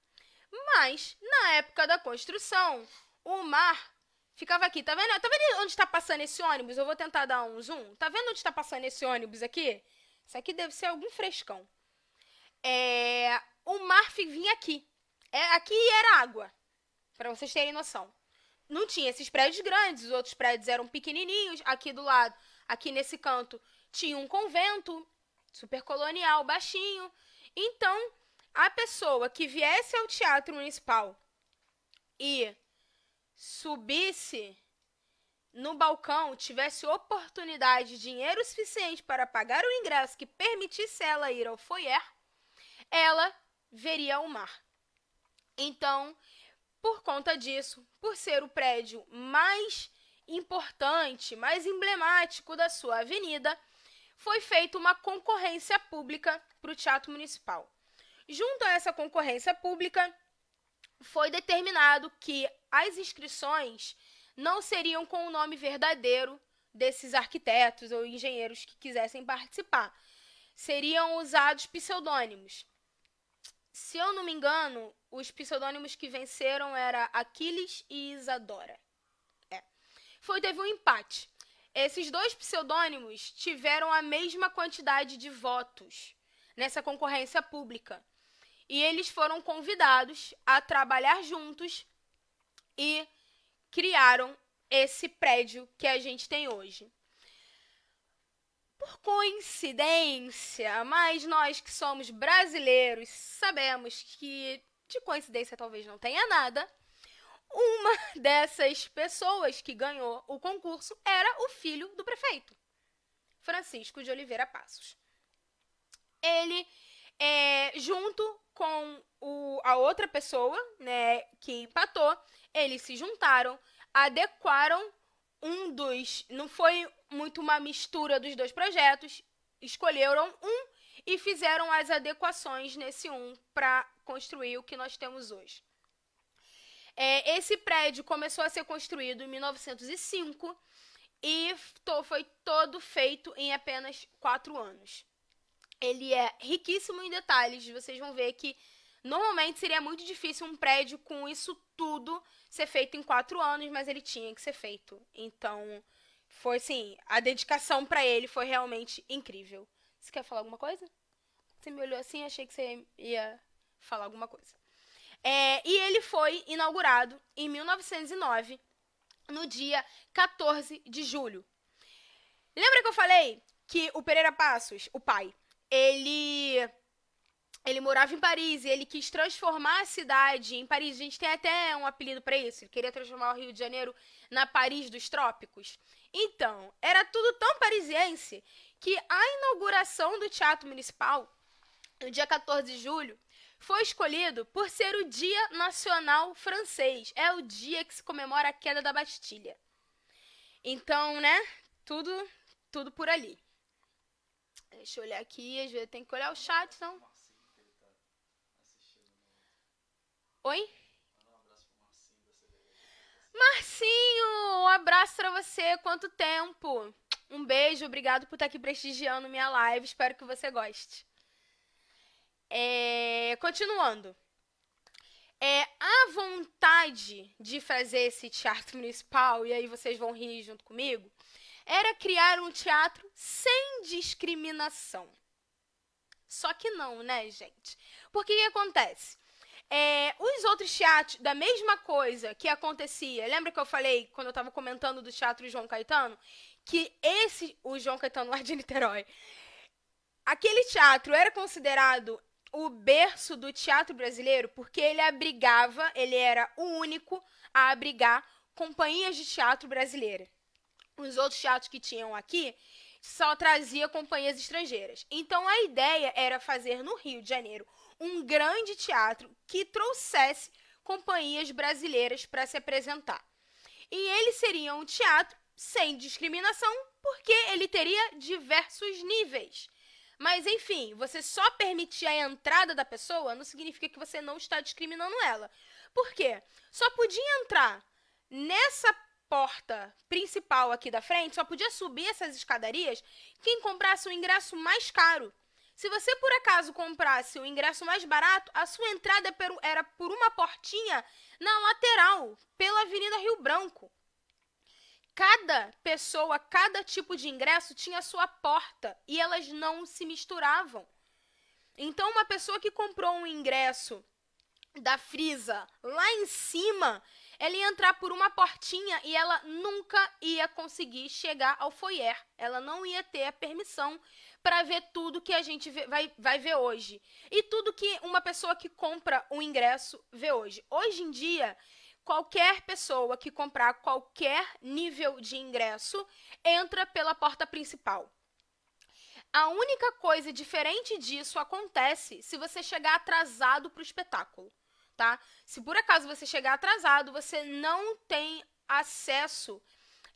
Mas, na época da construção, o mar ficava aqui. Tá vendo? Tá vendo onde está passando esse ônibus? Eu vou tentar dar um zoom. Tá vendo onde está passando esse ônibus aqui? Isso aqui deve ser algum frescão. É... O mar vinha aqui. É... Aqui era água. Para vocês terem noção. Não tinha esses prédios grandes, os outros prédios eram pequenininhos. Aqui do lado, aqui nesse canto, tinha um convento super colonial, baixinho. Então, a pessoa que viesse ao teatro municipal e subisse no balcão, tivesse oportunidade, dinheiro suficiente para pagar o ingresso que permitisse ela ir ao foyer, ela veria o mar. Então, por conta disso, por ser o prédio mais importante, mais emblemático da sua avenida, foi feita uma concorrência pública para o Teatro Municipal. Junto a essa concorrência pública, foi determinado que as inscrições não seriam com o nome verdadeiro desses arquitetos ou engenheiros que quisessem participar. Seriam usados pseudônimos. Se eu não me engano, os pseudônimos que venceram era Aquiles e Isadora. É. Foi, teve um empate. Esses dois pseudônimos tiveram a mesma quantidade de votos nessa concorrência pública. E eles foram convidados a trabalhar juntos e criaram esse prédio que a gente tem hoje. Por coincidência, mas nós que somos brasileiros sabemos que de coincidência talvez não tenha nada, uma dessas pessoas que ganhou o concurso era o filho do prefeito, Francisco de Oliveira Passos. Ele, é, junto com o, a outra pessoa né, que empatou, eles se juntaram, adequaram um dos. Não foi muito uma mistura dos dois projetos, escolheram um e fizeram as adequações nesse um para construir o que nós temos hoje. É, esse prédio começou a ser construído em 1905 e to, foi todo feito em apenas quatro anos. Ele é riquíssimo em detalhes, vocês vão ver que normalmente seria muito difícil um prédio com isso tudo ser feito em quatro anos, mas ele tinha que ser feito. Então, foi assim, a dedicação para ele foi realmente incrível. Você quer falar alguma coisa? Você me olhou assim, achei que você ia falar alguma coisa. É, e ele foi inaugurado em 1909, no dia 14 de julho. Lembra que eu falei que o Pereira Passos, o pai, ele ele morava em Paris e ele quis transformar a cidade em Paris. A gente tem até um apelido para isso. Ele queria transformar o Rio de Janeiro na Paris dos Trópicos. Então, era tudo tão parisiense que a inauguração do Teatro Municipal, no dia 14 de julho, foi escolhido por ser o Dia Nacional Francês. É o dia que se comemora a queda da Bastilha. Então, né? Tudo, tudo por ali. Deixa eu olhar aqui, às vezes tem que olhar o chat, então Oi? Marcinho, um abraço para você. Quanto tempo? Um beijo, obrigado por estar aqui prestigiando minha live. Espero que você goste. É, continuando. É, a vontade de fazer esse teatro municipal, e aí vocês vão rir junto comigo, era criar um teatro sem discriminação. Só que não, né, gente? Porque o que acontece? É, os outros teatros, da mesma coisa que acontecia, lembra que eu falei quando eu estava comentando do Teatro João Caetano? que esse, o João Caetano lá de Niterói, aquele teatro era considerado o berço do teatro brasileiro porque ele abrigava, ele era o único a abrigar companhias de teatro brasileira. Os outros teatros que tinham aqui só trazia companhias estrangeiras. Então a ideia era fazer no Rio de Janeiro um grande teatro que trouxesse companhias brasileiras para se apresentar. E ele seria um teatro sem discriminação, porque ele teria diversos níveis. Mas enfim, você só permitir a entrada da pessoa não significa que você não está discriminando ela. Por quê? Só podia entrar nessa porta principal aqui da frente, só podia subir essas escadarias quem comprasse o ingresso mais caro. Se você por acaso comprasse o ingresso mais barato, a sua entrada é era por uma portinha na lateral, pela Avenida Rio Branco cada pessoa, cada tipo de ingresso tinha sua porta e elas não se misturavam. Então, uma pessoa que comprou um ingresso da Frisa lá em cima, ela ia entrar por uma portinha e ela nunca ia conseguir chegar ao foyer. Ela não ia ter a permissão para ver tudo que a gente vê, vai, vai ver hoje. E tudo que uma pessoa que compra um ingresso vê hoje. Hoje em dia, qualquer pessoa que comprar qualquer nível de ingresso entra pela porta principal. A única coisa diferente disso acontece se você chegar atrasado para o espetáculo, tá? Se por acaso você chegar atrasado, você não tem acesso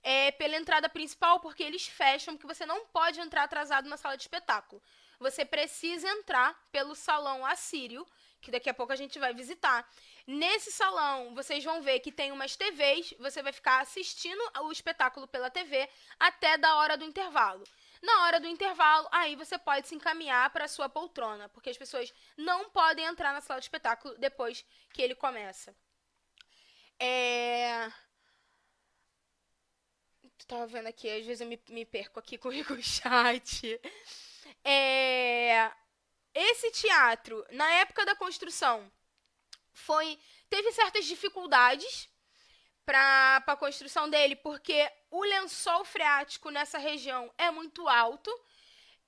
é, pela entrada principal, porque eles fecham, porque você não pode entrar atrasado na sala de espetáculo. Você precisa entrar pelo salão Assírio, que daqui a pouco a gente vai visitar. Nesse salão, vocês vão ver que tem umas TVs, você vai ficar assistindo o espetáculo pela TV até da hora do intervalo. Na hora do intervalo, aí você pode se encaminhar para a sua poltrona, porque as pessoas não podem entrar na sala de espetáculo depois que ele começa. É... Tava vendo aqui, às vezes eu me, me perco aqui com o chat. É... Esse teatro, na época da construção, foi teve certas dificuldades para a construção dele, porque o lençol freático nessa região é muito alto.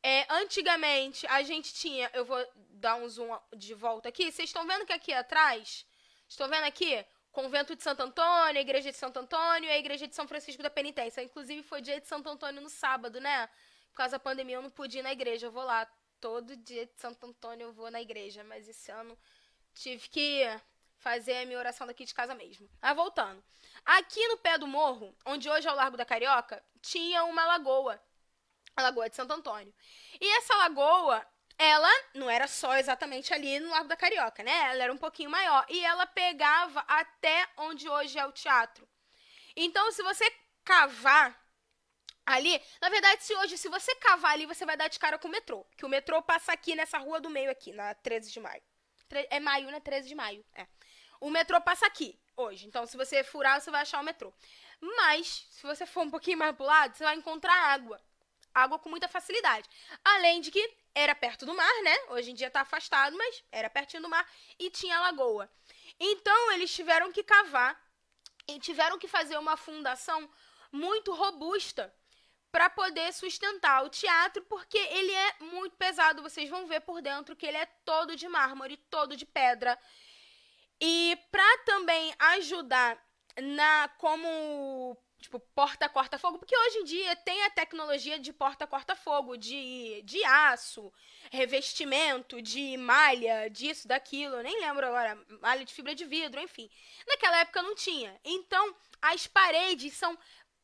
É, antigamente a gente tinha, eu vou dar um zoom de volta aqui. Vocês estão vendo que aqui atrás, estão vendo aqui convento de Santo Antônio, a igreja de Santo Antônio e a igreja de São Francisco da Penitência. Inclusive foi dia de Santo Antônio no sábado, né? Por causa da pandemia eu não pude ir na igreja. Eu vou lá todo dia de Santo Antônio eu vou na igreja, mas esse ano Tive que fazer a minha oração daqui de casa mesmo. Mas voltando. Aqui no pé do morro, onde hoje é o Largo da Carioca, tinha uma lagoa. A Lagoa de Santo Antônio. E essa lagoa, ela não era só exatamente ali no Largo da Carioca, né? Ela era um pouquinho maior. E ela pegava até onde hoje é o teatro. Então, se você cavar ali, na verdade, se hoje, se você cavar ali, você vai dar de cara com o metrô. Que o metrô passa aqui nessa rua do meio aqui, na 13 de maio. É maio, né? 13 de maio. É. O metrô passa aqui hoje. Então, se você furar, você vai achar o metrô. Mas, se você for um pouquinho mais pro lado, você vai encontrar água. Água com muita facilidade. Além de que era perto do mar, né? Hoje em dia tá afastado, mas era pertinho do mar e tinha lagoa. Então, eles tiveram que cavar e tiveram que fazer uma fundação muito robusta para poder sustentar o teatro, porque ele é muito pesado. Vocês vão ver por dentro que ele é todo de mármore, todo de pedra. E para também ajudar na como tipo porta corta fogo, porque hoje em dia tem a tecnologia de porta corta fogo, de de aço, revestimento, de malha, disso, daquilo, nem lembro agora, malha de fibra de vidro, enfim. Naquela época não tinha. Então, as paredes são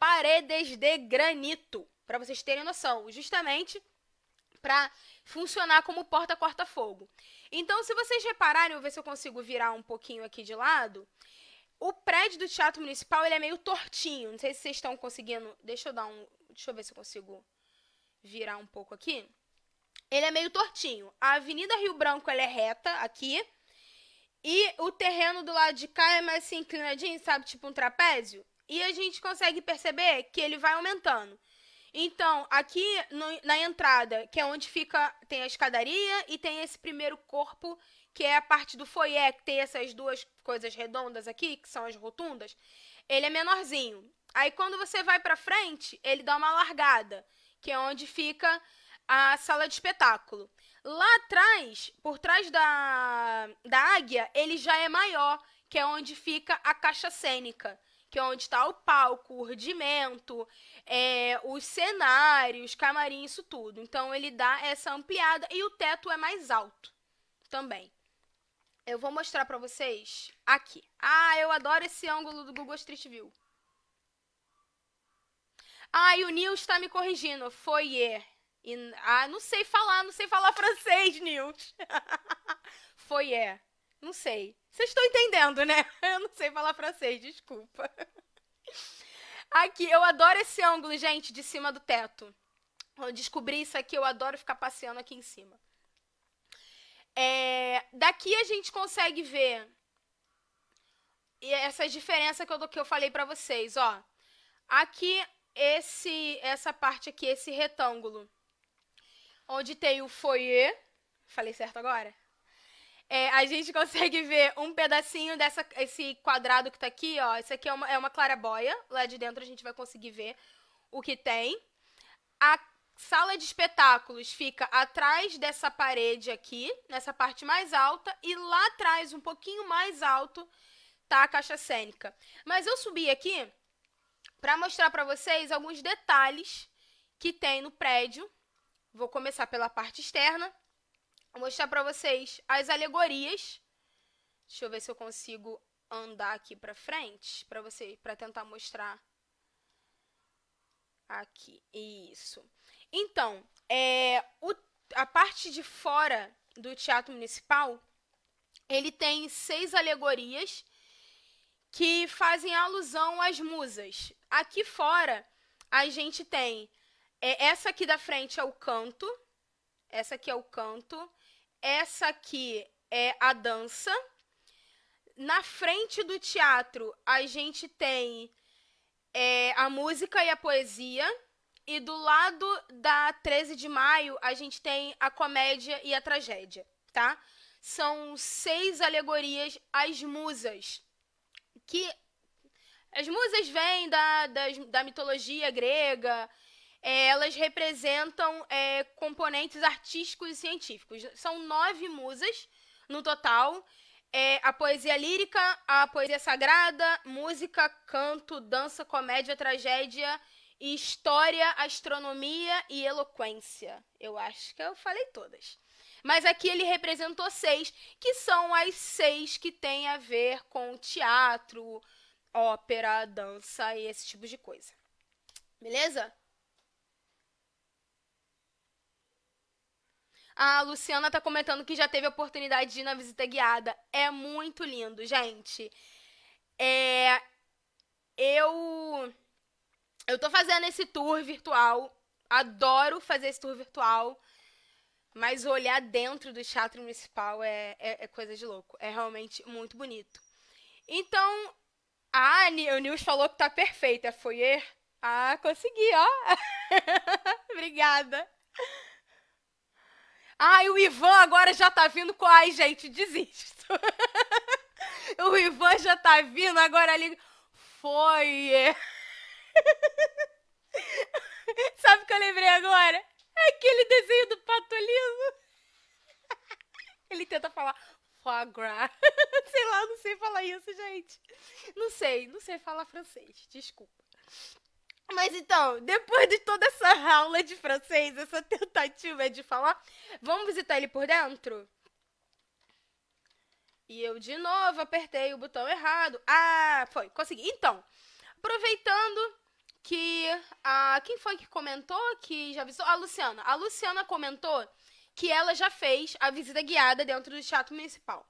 paredes de granito, para vocês terem noção, justamente para funcionar como porta corta-fogo. Então, se vocês repararem, vou ver se eu consigo virar um pouquinho aqui de lado, o prédio do Teatro Municipal ele é meio tortinho. Não sei se vocês estão conseguindo. Deixa eu dar um. Deixa eu ver se eu consigo virar um pouco aqui. Ele é meio tortinho. A Avenida Rio Branco ela é reta aqui. E o terreno do lado de cá é mais assim, inclinadinho, sabe? Tipo um trapézio. E a gente consegue perceber que ele vai aumentando. Então, aqui no, na entrada, que é onde fica, tem a escadaria e tem esse primeiro corpo, que é a parte do foyer, que tem essas duas coisas redondas aqui, que são as rotundas. Ele é menorzinho. Aí quando você vai para frente, ele dá uma largada, que é onde fica a sala de espetáculo. Lá atrás, por trás da, da águia, ele já é maior, que é onde fica a caixa cênica que é onde está o palco, o urdimento, é, os cenários, camarim, isso tudo. Então ele dá essa ampliada e o teto é mais alto também. Eu vou mostrar para vocês aqui. Ah, eu adoro esse ângulo do Google Street View. Ah, e o Nils está me corrigindo. Foi é. E, ah, não sei falar, não sei falar francês, Nils. é. Não sei. Vocês estão entendendo, né? Eu não sei falar francês, desculpa. Aqui, eu adoro esse ângulo, gente, de cima do teto. Eu descobri isso aqui, eu adoro ficar passeando aqui em cima. É, daqui a gente consegue ver essas diferenças que eu, que eu falei para vocês, ó. Aqui, esse, essa parte aqui, esse retângulo, onde tem o foyer, falei certo agora? é, a gente consegue ver um pedacinho dessa esse quadrado que está aqui, ó. Isso aqui é uma, é uma clarabóia. Lá de dentro a gente vai conseguir ver o que tem. A sala de espetáculos fica atrás dessa parede aqui, nessa parte mais alta, e lá atrás, um pouquinho mais alto, tá a caixa cênica. Mas eu subi aqui para mostrar para vocês alguns detalhes que tem no prédio. Vou começar pela parte externa. Vou mostrar para vocês as alegorias. Deixa eu ver se eu consigo andar aqui para frente para você para tentar mostrar aqui. Isso. Então, é, o, a parte de fora do Teatro Municipal, ele tem seis alegorias que fazem alusão às musas. Aqui fora, a gente tem é, essa aqui da frente é o canto, essa aqui é o canto, essa aqui é a dança. Na frente do teatro, a gente tem é, a música e a poesia. E do lado da 13 de maio, a gente tem a comédia e a tragédia, tá? São seis alegorias às musas, que as musas vêm da, da, da mitologia grega, é, elas representam é, componentes artísticos e científicos. São nove musas no total. É, a poesia lírica, a poesia sagrada, música, canto, dança, comédia, tragédia, história, astronomia e eloquência. Eu acho que eu falei todas. Mas aqui ele representou seis, que são as seis que têm a ver com teatro, ópera, dança e esse tipo de coisa. Beleza? A Luciana tá comentando que já teve a oportunidade de ir na visita guiada. É muito lindo, gente. É, eu eu tô fazendo esse tour virtual. Adoro fazer esse tour virtual. Mas olhar dentro do Teatro Municipal é, é, é coisa de louco. É realmente muito bonito. Então, a Anne, o Nils falou que tá perfeita. Foi er? Ah, consegui, ó. Obrigada. Ai, o Ivan agora já tá vindo com. Ai, gente, desisto. o Ivan já tá vindo, agora ali. Foi. Sabe o que eu lembrei agora? É aquele desenho do Patolino. Ele tenta falar foie gras. sei lá, não sei falar isso, gente. Não sei, não sei falar francês. Desculpa. Mas então, depois de toda essa aula de francês, essa tentativa de falar, vamos visitar ele por dentro? E eu de novo apertei o botão errado. Ah, foi, consegui. Então, aproveitando que a quem foi que comentou que já avisou? A Luciana. A Luciana comentou que ela já fez a visita guiada dentro do Teatro Municipal.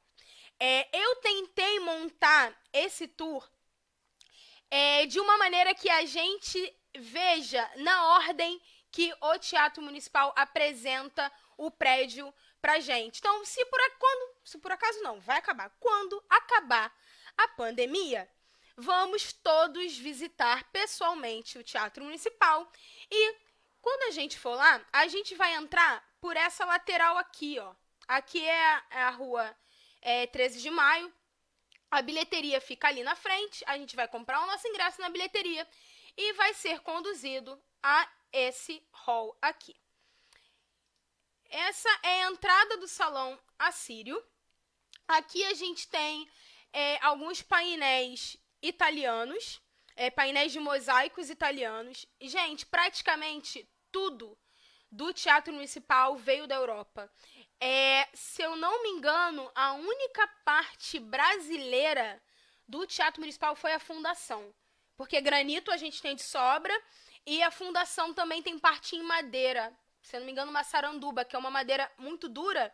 É, eu tentei montar esse tour é, de uma maneira que a gente veja na ordem que o Teatro Municipal apresenta o prédio pra gente. Então, se por, quando, se por acaso não, vai acabar. Quando acabar a pandemia, vamos todos visitar pessoalmente o Teatro Municipal e quando a gente for lá, a gente vai entrar por essa lateral aqui, ó. Aqui é a, é a rua é, 13 de maio, a bilheteria fica ali na frente, a gente vai comprar o nosso ingresso na bilheteria e vai ser conduzido a esse hall aqui. Essa é a entrada do salão assírio. Aqui a gente tem é, alguns painéis italianos, é, painéis de mosaicos italianos. Gente, praticamente tudo do Teatro Municipal veio da Europa é, se eu não me engano, a única parte brasileira do Teatro Municipal foi a fundação. Porque granito a gente tem de sobra e a fundação também tem parte em madeira. Se eu não me engano, uma saranduba, que é uma madeira muito dura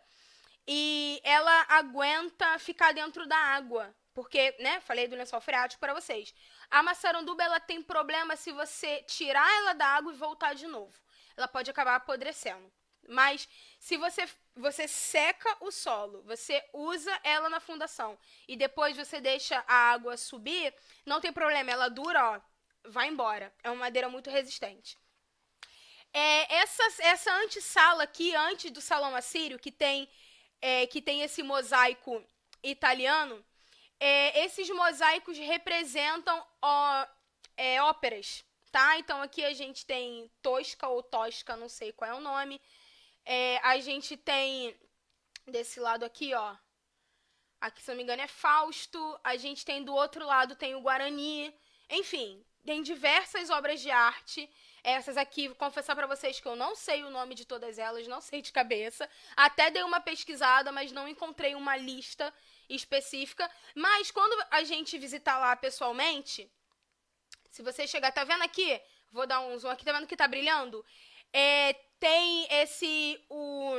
e ela aguenta ficar dentro da água. Porque, né, falei do lençol freático para vocês. A maçaranduba, ela tem problema se você tirar ela da água e voltar de novo. Ela pode acabar apodrecendo. Mas se você você seca o solo, você usa ela na fundação e depois você deixa a água subir, não tem problema, ela dura, ó, vai embora. É uma madeira muito resistente. É, essa essa antessala aqui, antes do salão assírio, que tem é, que tem esse mosaico italiano, é, esses mosaicos representam ó, é, óperas, tá? Então aqui a gente tem Tosca ou Tosca, não sei qual é o nome. É, a gente tem desse lado aqui, ó. Aqui, se não me engano, é Fausto. A gente tem do outro lado, tem o Guarani. Enfim, tem diversas obras de arte. Essas aqui, vou confessar para vocês que eu não sei o nome de todas elas, não sei de cabeça. Até dei uma pesquisada, mas não encontrei uma lista específica. Mas quando a gente visitar lá pessoalmente, se você chegar, tá vendo aqui? Vou dar um zoom aqui, tá vendo que tá brilhando? É, tem esse. O,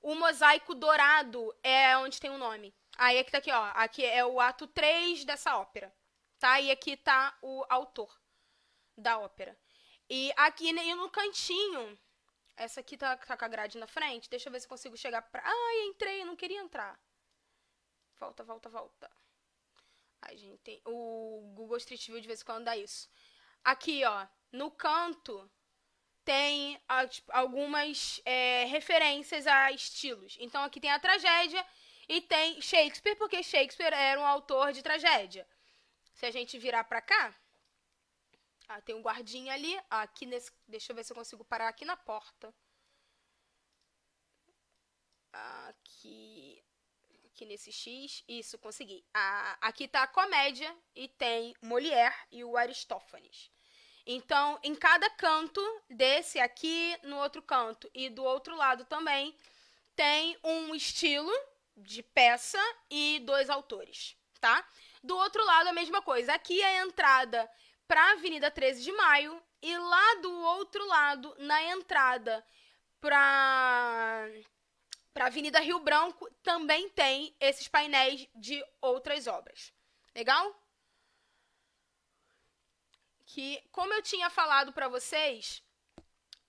o mosaico dourado é onde tem o um nome. Aí é que tá aqui, ó. Aqui é o ato 3 dessa ópera. Tá? E aqui tá o autor da ópera. E aqui e no cantinho. Essa aqui tá, tá com a grade na frente. Deixa eu ver se consigo chegar pra. Ai, entrei, não queria entrar. Volta, volta, volta. Ai, gente, tem... o Google Street View de vez em quando dá isso. Aqui, ó, no canto tem tipo, algumas é, referências a estilos. Então aqui tem a tragédia e tem Shakespeare, porque Shakespeare era um autor de tragédia. Se a gente virar para cá, ah, tem um guardinha ali. Ah, aqui nesse, deixa eu ver se eu consigo parar aqui na porta. Aqui, aqui nesse X, isso, consegui. Ah, aqui está a comédia e tem Molière e o Aristófanes. Então, em cada canto desse aqui, no outro canto e do outro lado também, tem um estilo de peça e dois autores, tá? Do outro lado a mesma coisa. Aqui é a entrada para a Avenida 13 de Maio e lá do outro lado, na entrada para para a Avenida Rio Branco, também tem esses painéis de outras obras. Legal? que, como eu tinha falado para vocês,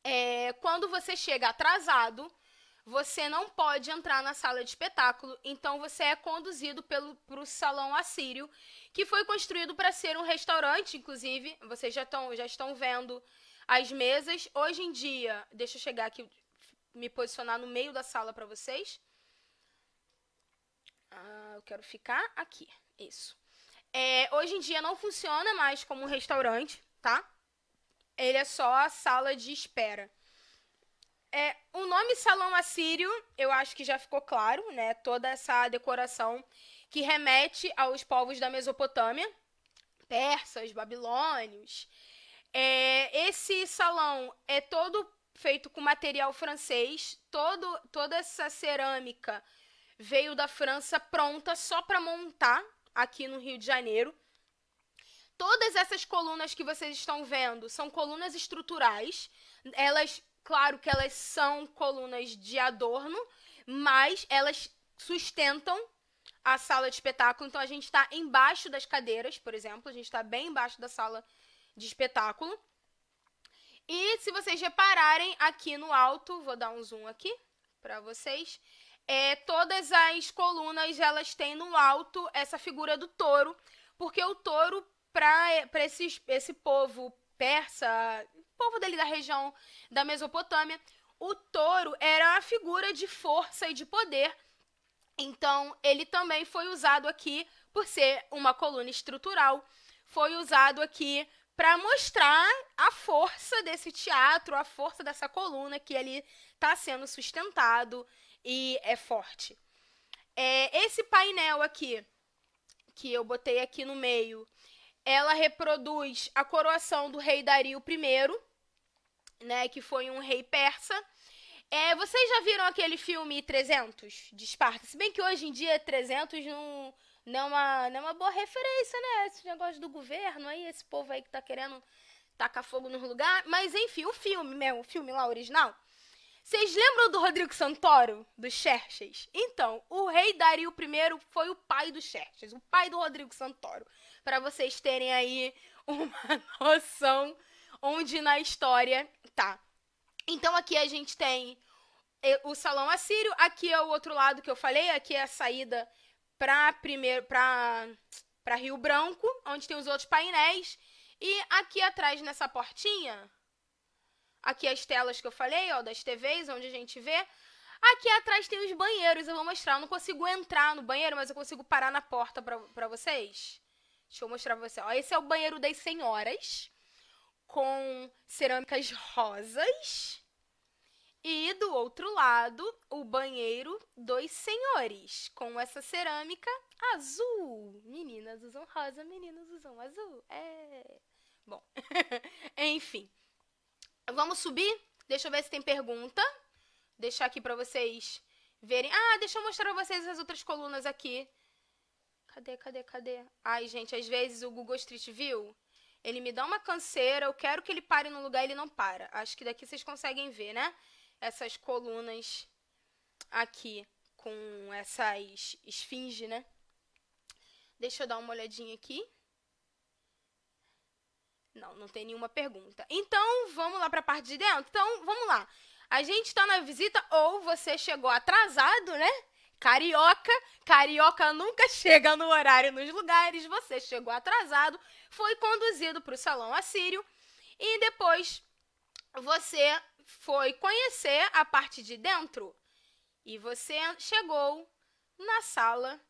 é, quando você chega atrasado, você não pode entrar na sala de espetáculo, então você é conduzido pelo o salão assírio, que foi construído para ser um restaurante, inclusive, vocês já estão já estão vendo as mesas. Hoje em dia, deixa eu chegar aqui me posicionar no meio da sala para vocês. Ah, eu quero ficar aqui. Isso. É, hoje em dia não funciona mais como um restaurante, tá? Ele é só a sala de espera. É, o nome Salão Assírio, eu acho que já ficou claro, né? Toda essa decoração que remete aos povos da Mesopotâmia, persas, babilônios. É, esse salão é todo feito com material francês, todo, toda essa cerâmica veio da França pronta só para montar aqui no Rio de Janeiro. Todas essas colunas que vocês estão vendo são colunas estruturais. Elas, claro que elas são colunas de adorno, mas elas sustentam a sala de espetáculo. Então a gente está embaixo das cadeiras, por exemplo, a gente está bem embaixo da sala de espetáculo. E se vocês repararem aqui no alto, vou dar um zoom aqui para vocês, é, todas as colunas elas têm no alto essa figura do touro, porque o touro para esse, esse povo persa, povo dele da região da Mesopotâmia, o touro era a figura de força e de poder. Então, ele também foi usado aqui por ser uma coluna estrutural, foi usado aqui para mostrar a força desse teatro, a força dessa coluna que ele está sendo sustentado e é forte. É, esse painel aqui, que eu botei aqui no meio, ela reproduz a coroação do rei Dario I, né, que foi um rei persa. É, vocês já viram aquele filme 300 de Esparta? Se bem que hoje em dia 300 não, não, é, uma, não é uma boa referência, né? Esse negócio do governo aí, esse povo aí que tá querendo tacar fogo nos lugares. Mas enfim, o filme mesmo, o filme lá original vocês lembram do Rodrigo Santoro, do Xerxes? Então, o rei Dario I foi o pai do Xerxes, o pai do Rodrigo Santoro. Para vocês terem aí uma noção onde na história tá. Então aqui a gente tem o salão assírio, aqui é o outro lado que eu falei, aqui é a saída para primeiro para para Rio Branco, onde tem os outros painéis, e aqui atrás nessa portinha Aqui as telas que eu falei, ó, das TVs, onde a gente vê. Aqui atrás tem os banheiros, eu vou mostrar. Eu não consigo entrar no banheiro, mas eu consigo parar na porta pra, pra vocês. Deixa eu mostrar pra vocês. Ó, esse é o banheiro das senhoras, com cerâmicas rosas. E do outro lado, o banheiro dos senhores, com essa cerâmica azul. Meninas usam rosa, meninos usam azul. É. Bom, enfim. Vamos subir? Deixa eu ver se tem pergunta. Deixar aqui para vocês verem. Ah, deixa eu mostrar pra vocês as outras colunas aqui. Cadê, cadê, cadê? Ai, gente, às vezes o Google Street View, ele me dá uma canseira, eu quero que ele pare no lugar e ele não para. Acho que daqui vocês conseguem ver, né? Essas colunas aqui com essas esfinge, né? Deixa eu dar uma olhadinha aqui. Não, não tem nenhuma pergunta. Então, vamos lá para a parte de dentro? Então, vamos lá. A gente está na visita ou você chegou atrasado, né? Carioca, carioca nunca chega no horário nos lugares. Você chegou atrasado, foi conduzido para o salão assírio e depois você foi conhecer a parte de dentro e você chegou na sala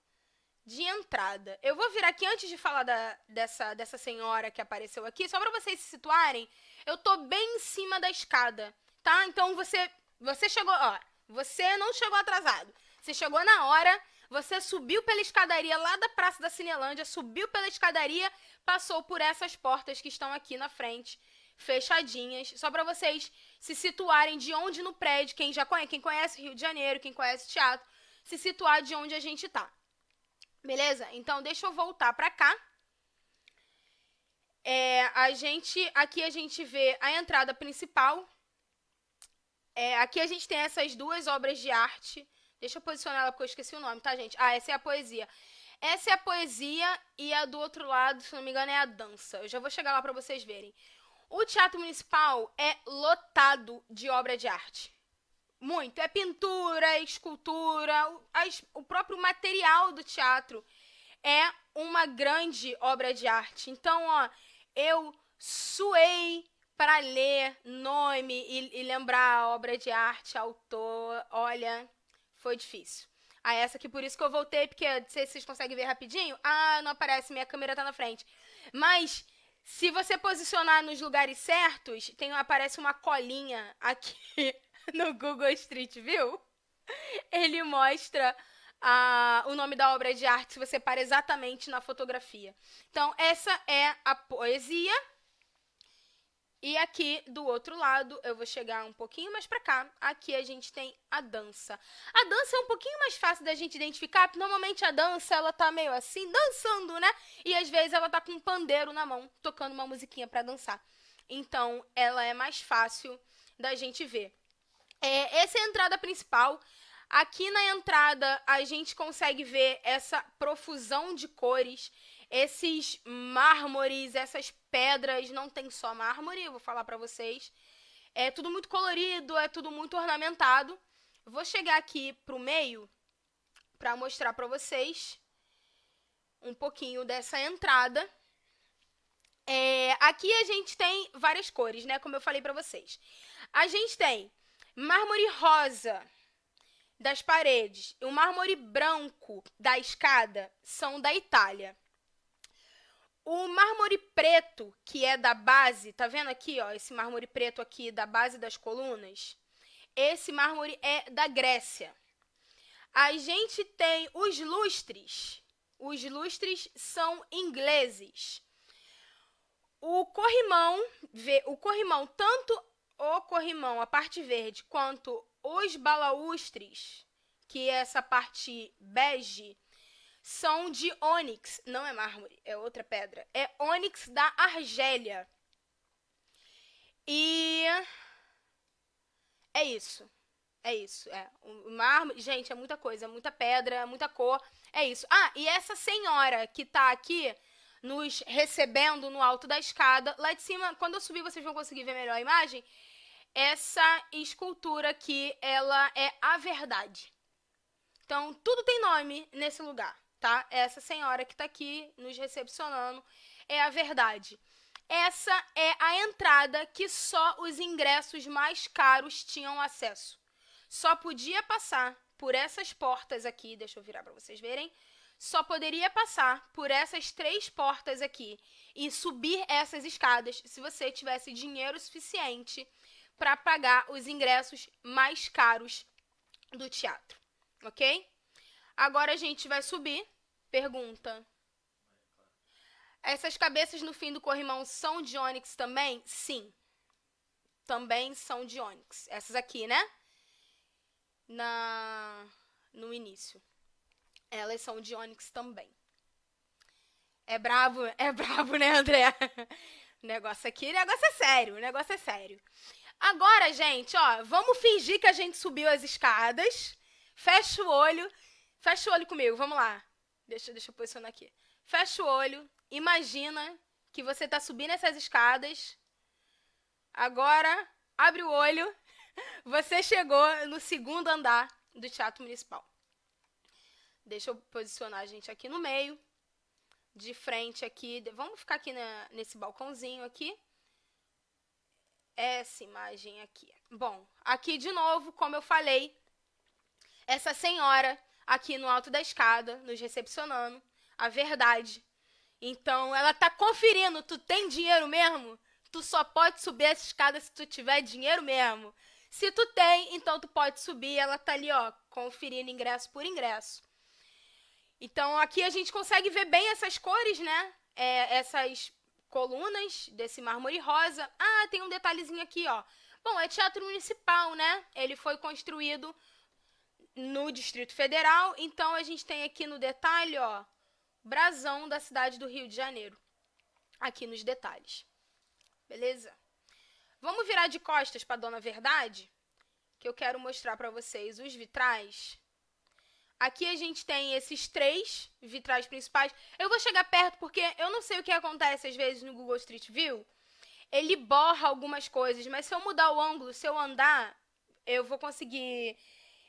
de entrada. Eu vou vir aqui antes de falar da, dessa, dessa senhora que apareceu aqui, só para vocês se situarem. Eu tô bem em cima da escada, tá? Então você você chegou, ó, você não chegou atrasado. Você chegou na hora, você subiu pela escadaria lá da Praça da Cinelândia, subiu pela escadaria, passou por essas portas que estão aqui na frente, fechadinhas, só para vocês se situarem de onde no prédio, quem já conhece, quem conhece Rio de Janeiro, quem conhece teatro, se situar de onde a gente tá. Beleza? Então, deixa eu voltar para cá. É, a gente, aqui a gente vê a entrada principal. É, aqui a gente tem essas duas obras de arte. Deixa eu posicionar ela porque eu esqueci o nome, tá, gente? Ah, essa é a poesia. Essa é a poesia e a do outro lado, se não me engano, é a dança. Eu já vou chegar lá para vocês verem. O Teatro Municipal é lotado de obra de arte. Muito. É pintura, é escultura, o, as, o próprio material do teatro é uma grande obra de arte. Então, ó, eu suei para ler nome e, e, lembrar a obra de arte, autor. Olha, foi difícil. Ah, é essa aqui, por isso que eu voltei, porque não sei se vocês conseguem ver rapidinho. Ah, não aparece, minha câmera tá na frente. Mas, se você posicionar nos lugares certos, tem, aparece uma colinha aqui no Google Street View, ele mostra a, o nome da obra de arte se você para exatamente na fotografia. Então, essa é a poesia. E aqui do outro lado, eu vou chegar um pouquinho mais para cá. Aqui a gente tem a dança. A dança é um pouquinho mais fácil da gente identificar, porque normalmente a dança ela tá meio assim dançando, né? E às vezes ela tá com um pandeiro na mão, tocando uma musiquinha para dançar. Então, ela é mais fácil da gente ver. É, essa é a entrada principal. Aqui na entrada a gente consegue ver essa profusão de cores, esses mármores, essas pedras. Não tem só mármore, eu vou falar para vocês. É tudo muito colorido, é tudo muito ornamentado. Vou chegar aqui pro meio para mostrar para vocês um pouquinho dessa entrada. É, aqui a gente tem várias cores, né? Como eu falei para vocês. A gente tem mármore rosa das paredes e o mármore branco da escada são da Itália. O mármore preto, que é da base, tá vendo aqui, ó, esse mármore preto aqui da base das colunas? Esse mármore é da Grécia. A gente tem os lustres. Os lustres são ingleses. O corrimão, o corrimão tanto o corrimão, a parte verde, quanto os balaustres, que é essa parte bege, são de ônix, não é mármore, é outra pedra. É ônix da Argélia. E é isso. É isso, é. O mármore, gente, é muita coisa, é muita pedra, é muita cor. É isso. Ah, e essa senhora que tá aqui, nos recebendo no alto da escada. Lá de cima, quando eu subir, vocês vão conseguir ver melhor a imagem. Essa escultura aqui, ela é a verdade. Então, tudo tem nome nesse lugar, tá? Essa senhora que está aqui nos recepcionando é a verdade. Essa é a entrada que só os ingressos mais caros tinham acesso. Só podia passar por essas portas aqui, deixa eu virar para vocês verem só poderia passar por essas três portas aqui e subir essas escadas se você tivesse dinheiro suficiente para pagar os ingressos mais caros do teatro, ok? Agora a gente vai subir. Pergunta. Essas cabeças no fim do corrimão são de ônix também? Sim. Também são de ônix. Essas aqui, né? Na... No início elas são de Onix também. É brabo, é bravo, né, André? O negócio aqui, o negócio é sério, o negócio é sério. Agora, gente, ó, vamos fingir que a gente subiu as escadas. Fecha o olho. Fecha o olho comigo, vamos lá. Deixa, deixa eu posicionar aqui. Fecha o olho, imagina que você tá subindo essas escadas. Agora, abre o olho. Você chegou no segundo andar do Teatro Municipal. Deixa eu posicionar a gente aqui no meio. De frente aqui. Vamos ficar aqui na, nesse balcãozinho aqui. Essa imagem aqui. Bom, aqui de novo, como eu falei, essa senhora aqui no alto da escada, nos recepcionando, a verdade. Então, ela tá conferindo, tu tem dinheiro mesmo? Tu só pode subir essa escada se tu tiver dinheiro mesmo. Se tu tem, então tu pode subir. Ela tá ali, ó, conferindo ingresso por ingresso. Então aqui a gente consegue ver bem essas cores, né? É, essas colunas desse mármore rosa. Ah, tem um detalhezinho aqui, ó. Bom, é teatro municipal, né? Ele foi construído no Distrito Federal, então a gente tem aqui no detalhe, ó, brasão da cidade do Rio de Janeiro. Aqui nos detalhes. Beleza? Vamos virar de costas para Dona Verdade, que eu quero mostrar para vocês os vitrais Aqui a gente tem esses três vitrais principais. Eu vou chegar perto porque eu não sei o que acontece às vezes no Google Street View. Ele borra algumas coisas, mas se eu mudar o ângulo, se eu andar, eu vou conseguir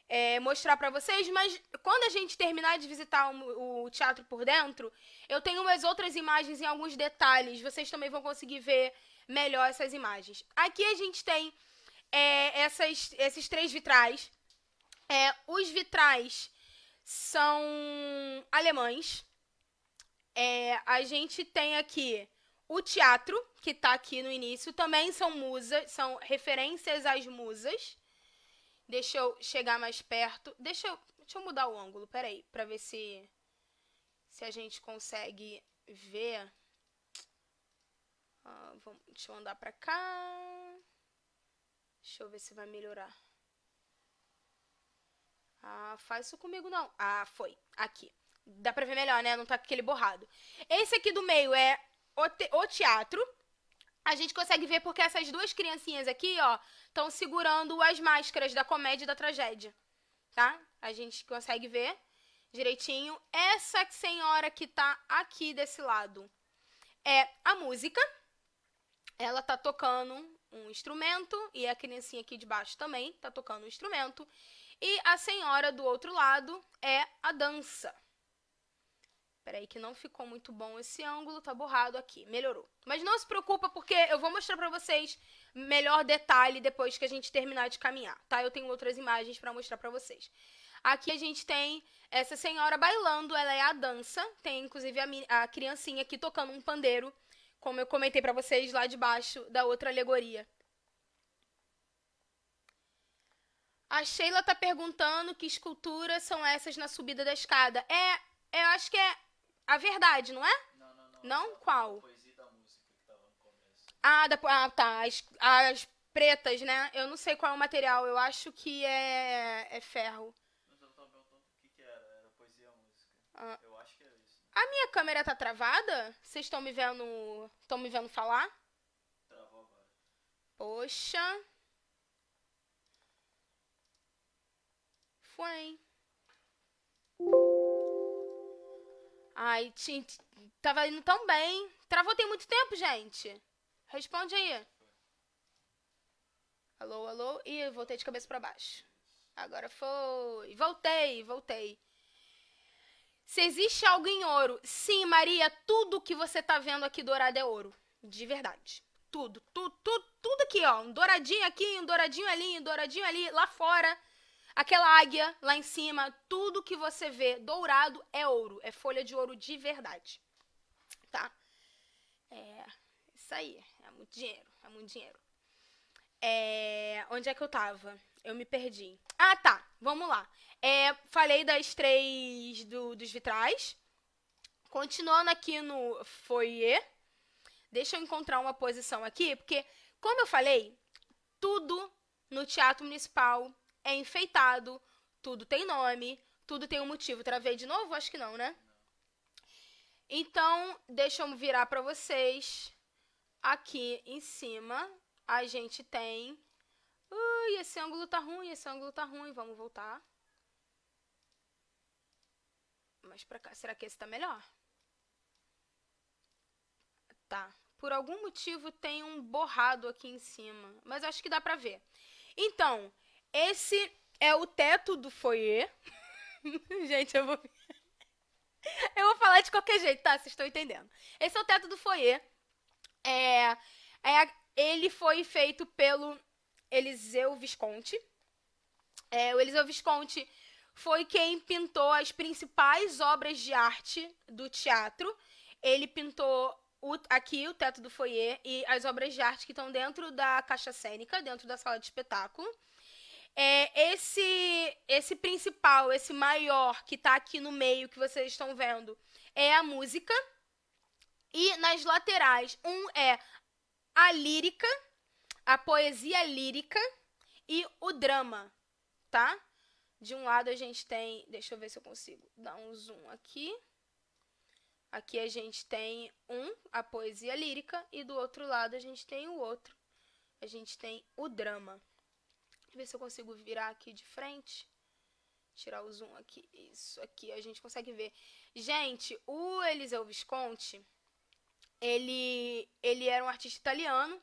é, mostrar para vocês. Mas quando a gente terminar de visitar o, o teatro por dentro, eu tenho umas outras imagens em alguns detalhes. Vocês também vão conseguir ver melhor essas imagens. Aqui a gente tem é, essas, esses três vitrais. É, os vitrais são alemães. É, a gente tem aqui o teatro, que está aqui no início, também são musas, são referências às musas. Deixa eu chegar mais perto. Deixa eu, deixa eu mudar o ângulo, peraí, para ver se, se a gente consegue ver. Ah, vamos, deixa eu andar para cá. Deixa eu ver se vai melhorar. Ah, faz isso comigo não. Ah, foi. Aqui. Dá pra ver melhor, né? Não tá com aquele borrado. Esse aqui do meio é o, te o teatro. A gente consegue ver porque essas duas criancinhas aqui, ó, estão segurando as máscaras da comédia e da tragédia. Tá? A gente consegue ver direitinho. Essa senhora que tá aqui desse lado é a música. Ela tá tocando um instrumento e a criancinha aqui de baixo também tá tocando um instrumento. E a senhora do outro lado é a dança. Peraí que não ficou muito bom esse ângulo, tá borrado aqui, melhorou. Mas não se preocupa porque eu vou mostrar pra vocês melhor detalhe depois que a gente terminar de caminhar, tá? Eu tenho outras imagens pra mostrar pra vocês. Aqui a gente tem essa senhora bailando, ela é a dança, tem inclusive a, a criancinha aqui tocando um pandeiro, como eu comentei pra vocês lá de baixo da outra alegoria. A Sheila tá perguntando que esculturas são essas na subida da escada. É, eu acho que é a verdade, não é? Não, não, não. Não? Qual? Poesia da música que tava no começo. Ah, da, ah tá. As, as pretas, né? Eu não sei qual é o material. Eu acho que é, é ferro. Mas eu tava perguntando o que, que era. Era poesia música. Ah. Eu acho que é isso. Né? A minha câmera tá travada? Vocês estão me vendo. estão me vendo falar? Travou agora. Poxa. foi. Ai, gente, tava indo tão bem. Travou tem muito tempo, gente. Responde aí. Alô, alô. E voltei de cabeça para baixo. Agora foi. Voltei, voltei. Se existe algo em ouro, sim, Maria, tudo que você tá vendo aqui dourado é ouro. De verdade. Tudo, tudo, tudo, tudo aqui, ó. Um douradinho aqui, um douradinho ali, um douradinho ali, lá fora. Aquela águia lá em cima, tudo que você vê dourado é ouro, é folha de ouro de verdade. Tá? É, isso aí, é muito dinheiro, é muito dinheiro. É, onde é que eu tava? Eu me perdi. Ah, tá, vamos lá. É, falei das três do, dos vitrais. Continuando aqui no foyer. Deixa eu encontrar uma posição aqui, porque, como eu falei, tudo no Teatro Municipal é enfeitado, tudo tem nome, tudo tem um motivo. Travei de novo? Acho que não, né? Então, deixa eu virar para vocês. Aqui em cima, a gente tem... Ui, esse ângulo tá ruim, esse ângulo tá ruim. Vamos voltar. Mas pra cá, será que esse tá melhor? Tá. Por algum motivo tem um borrado aqui em cima. Mas acho que dá pra ver. Então, esse é o teto do foyer. Gente, eu vou. eu vou falar de qualquer jeito, tá? Vocês estão entendendo. Esse é o teto do foyer. É, é, ele foi feito pelo Eliseu Visconti. É, o Eliseu Visconti foi quem pintou as principais obras de arte do teatro. Ele pintou o, aqui o teto do foyer e as obras de arte que estão dentro da caixa cênica, dentro da sala de espetáculo é, esse, esse principal, esse maior que está aqui no meio, que vocês estão vendo, é a música. E nas laterais, um é a lírica, a poesia lírica e o drama, tá? De um lado a gente tem, deixa eu ver se eu consigo dar um zoom aqui. Aqui a gente tem um, a poesia lírica, e do outro lado a gente tem o outro. A gente tem o drama ver se eu consigo virar aqui de frente. Tirar o zoom aqui. Isso aqui, a gente consegue ver. Gente, o Eliseu Visconti, ele, ele era um artista italiano,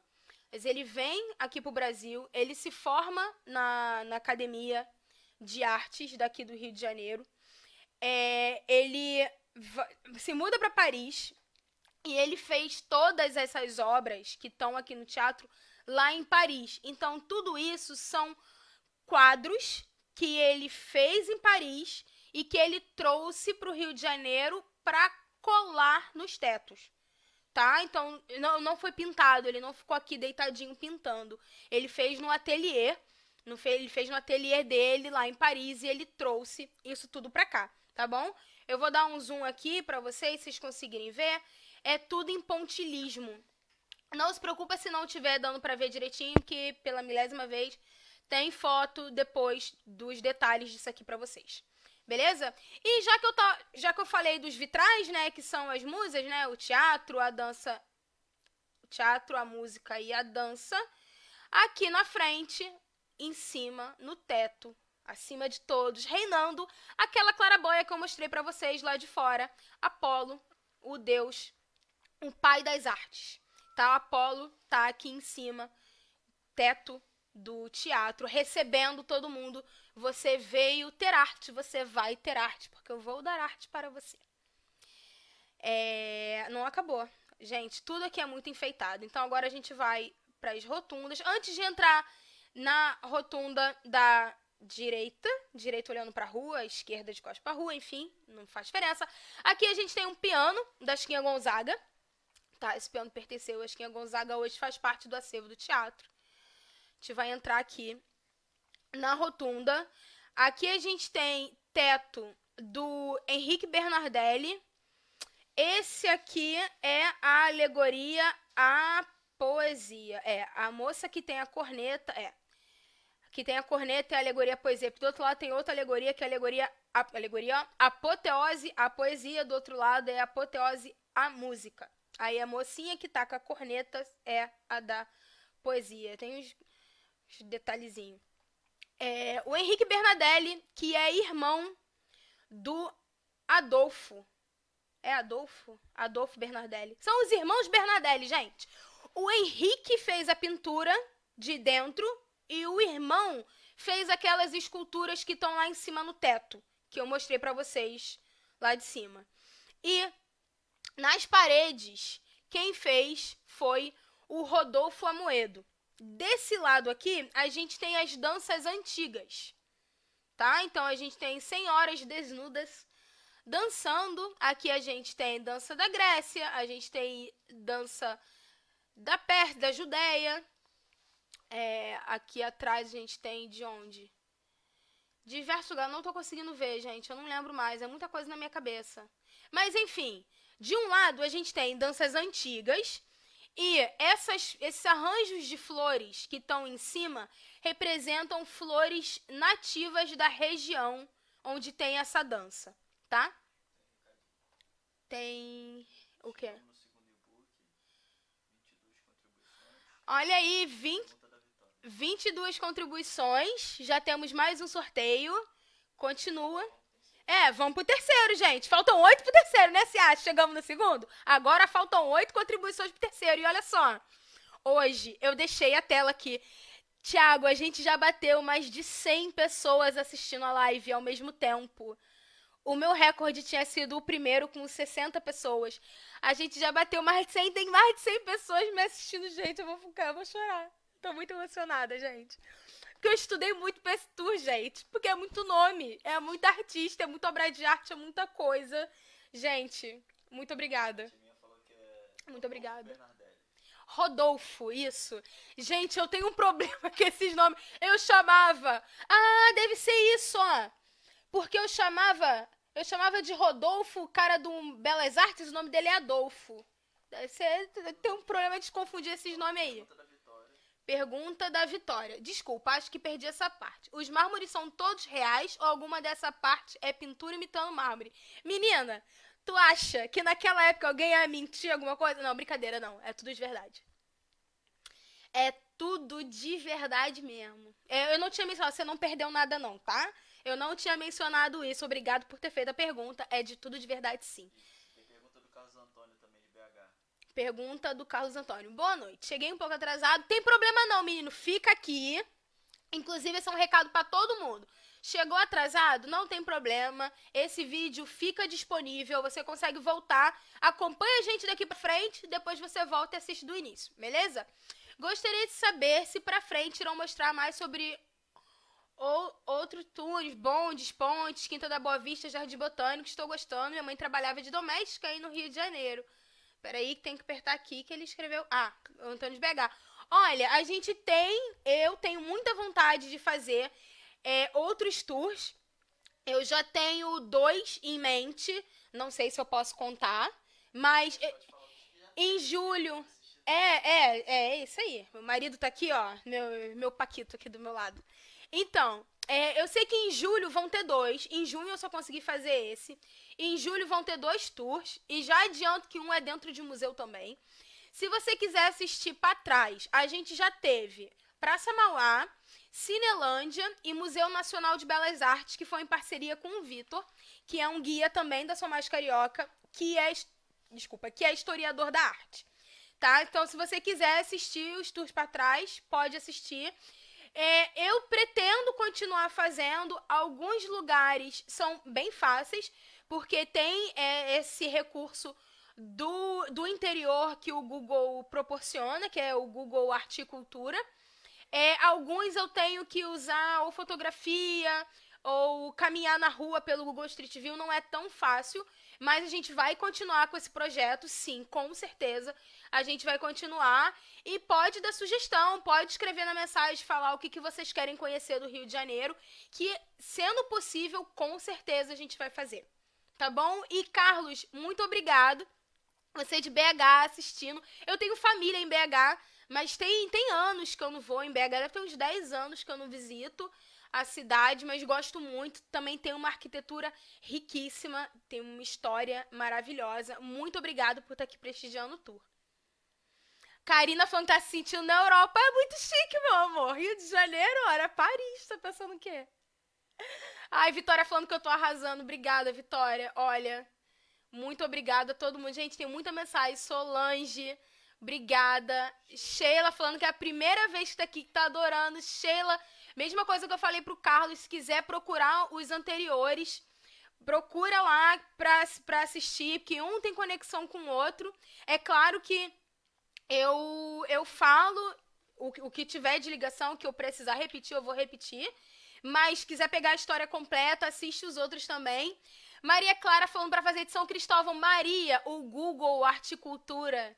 mas ele vem aqui para o Brasil, ele se forma na, na Academia de Artes daqui do Rio de Janeiro. É, ele se muda para Paris e ele fez todas essas obras que estão aqui no teatro lá em Paris. Então, tudo isso são quadros que ele fez em Paris e que ele trouxe para o Rio de Janeiro para colar nos tetos. Tá? Então, não, não foi pintado, ele não ficou aqui deitadinho pintando. Ele fez no ateliê, no, ele fez no ateliê dele lá em Paris e ele trouxe isso tudo para cá, tá bom? Eu vou dar um zoom aqui para vocês, vocês conseguirem ver. É tudo em pontilismo, não se preocupa se não tiver dando para ver direitinho, que pela milésima vez tem foto depois dos detalhes disso aqui para vocês. Beleza? E já que, eu já que eu falei dos vitrais, né, que são as musas, né, o teatro, a dança, o teatro, a música e a dança, aqui na frente, em cima, no teto, acima de todos, reinando aquela claraboia que eu mostrei para vocês lá de fora, Apolo, o deus, o pai das artes tá? O Apolo tá aqui em cima, teto do teatro, recebendo todo mundo. Você veio ter arte, você vai ter arte, porque eu vou dar arte para você. É, não acabou. Gente, tudo aqui é muito enfeitado. Então agora a gente vai para as rotundas. Antes de entrar na rotunda da direita, direita olhando para a rua, esquerda de costas para a rua, enfim, não faz diferença. Aqui a gente tem um piano da Chiquinha Gonzaga tá? Esse piano pertenceu a Esquinha Gonzaga, hoje faz parte do acervo do teatro. A gente vai entrar aqui na rotunda. Aqui a gente tem teto do Henrique Bernardelli. Esse aqui é a alegoria à poesia. É, a moça que tem a corneta. É. Que tem a corneta é a alegoria à poesia. Do outro lado tem outra alegoria, que é a alegoria. A, alegoria apoteose à poesia. Do outro lado é a apoteose à música. Aí a mocinha que tá com a corneta é a da poesia. Tem uns, detalhezinhos. É, o Henrique Bernadelli, que é irmão do Adolfo. É Adolfo? Adolfo Bernadelli. São os irmãos Bernadelli, gente. O Henrique fez a pintura de dentro e o irmão fez aquelas esculturas que estão lá em cima no teto, que eu mostrei para vocês lá de cima. E nas paredes, quem fez foi o Rodolfo Amoedo. Desse lado aqui, a gente tem as danças antigas, tá? Então a gente tem senhoras desnudas dançando. Aqui a gente tem dança da Grécia, a gente tem dança da Pérsia, da Judéia. É, aqui atrás a gente tem de onde? Diversos lugares, não estou conseguindo ver, gente, eu não lembro mais, é muita coisa na minha cabeça. Mas enfim, de um lado, a gente tem danças antigas e essas, esses arranjos de flores que estão em cima representam flores nativas da região onde tem essa dança, tá? Tem o quê? Olha aí, 20, 22 contribuições. Já temos mais um sorteio. Continua. É, vamos pro terceiro, gente. Faltam oito pro terceiro, né, Ciat? Chegamos no segundo? Agora faltam oito contribuições pro terceiro. E olha só. Hoje eu deixei a tela aqui. Tiago, a gente já bateu mais de 100 pessoas assistindo a live ao mesmo tempo. O meu recorde tinha sido o primeiro com 60 pessoas. A gente já bateu mais de 100, tem mais de 100 pessoas me assistindo, gente. Eu vou ficar, eu vou chorar. Tô muito emocionada, gente. Porque eu estudei muito pra esse tour, gente. Porque é muito nome, é muito artista, é muito obra de arte, é muita coisa. Gente, muito obrigada. Muito obrigada. Rodolfo, isso. Gente, eu tenho um problema com esses nomes. Eu chamava. Ah, deve ser isso, ó. Porque eu chamava. Eu chamava de Rodolfo o cara do Belas Artes, o nome dele é Adolfo. Você tem um problema de confundir esses nomes aí. Pergunta da Vitória. Desculpa, acho que perdi essa parte. Os mármores são todos reais ou alguma dessa parte é pintura imitando mármore? Menina, tu acha que naquela época alguém ia mentir alguma coisa? Não, brincadeira, não. É tudo de verdade. É tudo de verdade mesmo. É, eu não tinha mencionado, você não perdeu nada, não, tá? Eu não tinha mencionado isso. Obrigado por ter feito a pergunta. É de tudo de verdade, sim. Pergunta do Carlos Antônio. Boa noite. Cheguei um pouco atrasado. Tem problema não, menino. Fica aqui. Inclusive, esse é um recado para todo mundo. Chegou atrasado? Não tem problema. Esse vídeo fica disponível, você consegue voltar. Acompanha a gente daqui para frente, depois você volta e assiste do início, beleza? Gostaria de saber se para frente irão mostrar mais sobre ou, outros túneis, bondes, pontes, Quinta da Boa Vista, Jardim Botânico. Estou gostando. Minha mãe trabalhava de doméstica aí no Rio de Janeiro. Peraí, que tem que apertar aqui que ele escreveu. Ah, Antônio de BH. Olha, a gente tem, eu tenho muita vontade de fazer é, outros tours. Eu já tenho dois em mente. Não sei se eu posso contar, mas é, em julho. É, é, é, é isso aí. Meu marido tá aqui, ó. Meu, meu Paquito aqui do meu lado. Então, é, eu sei que em julho vão ter dois. Em junho eu só consegui fazer esse. Em julho vão ter dois tours e já adianto que um é dentro de museu também. Se você quiser assistir para trás, a gente já teve Praça Mauá, Cinelândia e Museu Nacional de Belas Artes, que foi em parceria com o Vitor, que é um guia também da Somais Carioca, que é, desculpa, que é historiador da arte. Tá? Então, se você quiser assistir os tours para trás, pode assistir. É, eu pretendo continuar fazendo. Alguns lugares são bem fáceis, porque tem é, esse recurso do, do interior que o Google proporciona, que é o Google Articultura. É, alguns eu tenho que usar ou fotografia ou caminhar na rua pelo Google Street View não é tão fácil, mas a gente vai continuar com esse projeto, sim, com certeza. A gente vai continuar e pode dar sugestão, pode escrever na mensagem, falar o que, que vocês querem conhecer do Rio de Janeiro, que, sendo possível, com certeza a gente vai fazer tá bom? E Carlos, muito obrigado. Você de BH assistindo. Eu tenho família em BH, mas tem, tem anos que eu não vou em BH. Deve ter uns 10 anos que eu não visito a cidade, mas gosto muito. Também tem uma arquitetura riquíssima, tem uma história maravilhosa. Muito obrigado por estar aqui prestigiando o tour. Karina falando que tá se sentindo na Europa. É muito chique, meu amor. Rio de Janeiro, olha, Paris. Tá pensando o quê? Ai, Vitória falando que eu tô arrasando. Obrigada, Vitória. Olha, muito obrigada a todo mundo. Gente, tem muita mensagem. Solange, obrigada. Sheila falando que é a primeira vez que tá aqui, que tá adorando. Sheila, mesma coisa que eu falei pro Carlos, se quiser procurar os anteriores, procura lá pra, pra assistir, porque um tem conexão com o outro. É claro que eu, eu falo o, o que tiver de ligação, que eu precisar repetir, eu vou repetir. Mas quiser pegar a história completa, assiste os outros também. Maria Clara falando para fazer de São Cristóvão. Maria, o Google Articultura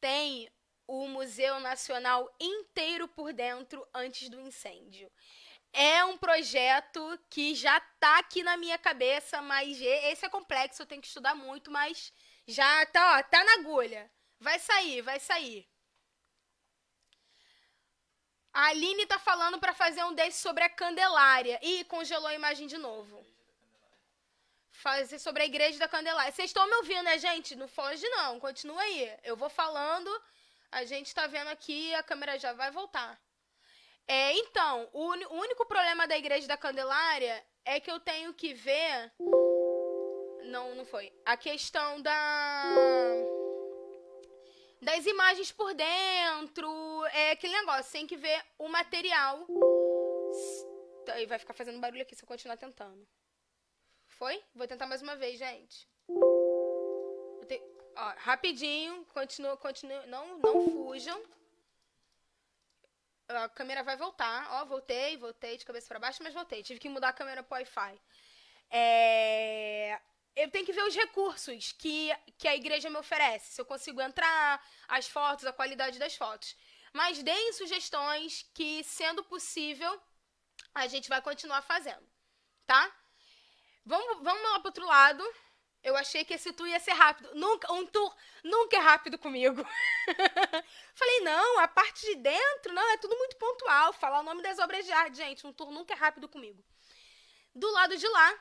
tem o Museu Nacional inteiro por dentro antes do incêndio. É um projeto que já está aqui na minha cabeça, mas esse é complexo, eu tenho que estudar muito, mas já tá, ó, tá na agulha. Vai sair, vai sair. A Aline tá falando para fazer um desse sobre a Candelária. Ih, congelou a imagem de novo. Fazer sobre a igreja da Candelária. Vocês estão me ouvindo, né, gente? Não foge, não. Continua aí. Eu vou falando. A gente tá vendo aqui, a câmera já vai voltar. É, então, o, o único problema da igreja da Candelária é que eu tenho que ver. Não, não foi. A questão da das imagens por dentro, é aquele negócio, tem que ver o material. E vai ficar fazendo barulho aqui se eu continuar tentando. Foi? Vou tentar mais uma vez, gente. Te... Ó, rapidinho, continua, continua, não, não fujam. A câmera vai voltar. Ó, voltei, voltei de cabeça para baixo, mas voltei. Tive que mudar a câmera pro Wi-Fi. É eu tenho que ver os recursos que, que a igreja me oferece. Se eu consigo entrar, as fotos, a qualidade das fotos. Mas deem sugestões que, sendo possível, a gente vai continuar fazendo, tá? Vamos, vamos lá pro outro lado. Eu achei que esse tour ia ser rápido. Nunca, um tour nunca é rápido comigo. Falei, não, a parte de dentro, não, é tudo muito pontual. Falar o nome das obras de arte, gente, um tour nunca é rápido comigo. Do lado de lá,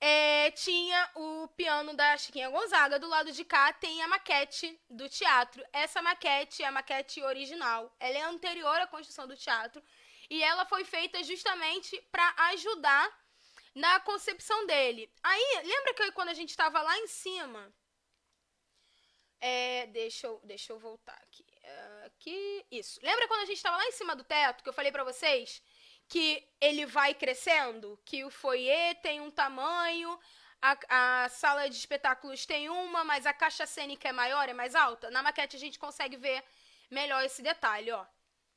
é, tinha o piano da Chiquinha Gonzaga. Do lado de cá tem a maquete do teatro. Essa maquete é a maquete original. Ela é anterior à construção do teatro. E ela foi feita justamente para ajudar na concepção dele. Aí, lembra que quando a gente estava lá em cima. É, deixa, eu, deixa eu voltar aqui. É, aqui. Isso. Lembra quando a gente estava lá em cima do teto que eu falei para vocês? que ele vai crescendo, que o foyer tem um tamanho, a, a, sala de espetáculos tem uma, mas a caixa cênica é maior, é mais alta. Na maquete a gente consegue ver melhor esse detalhe, ó.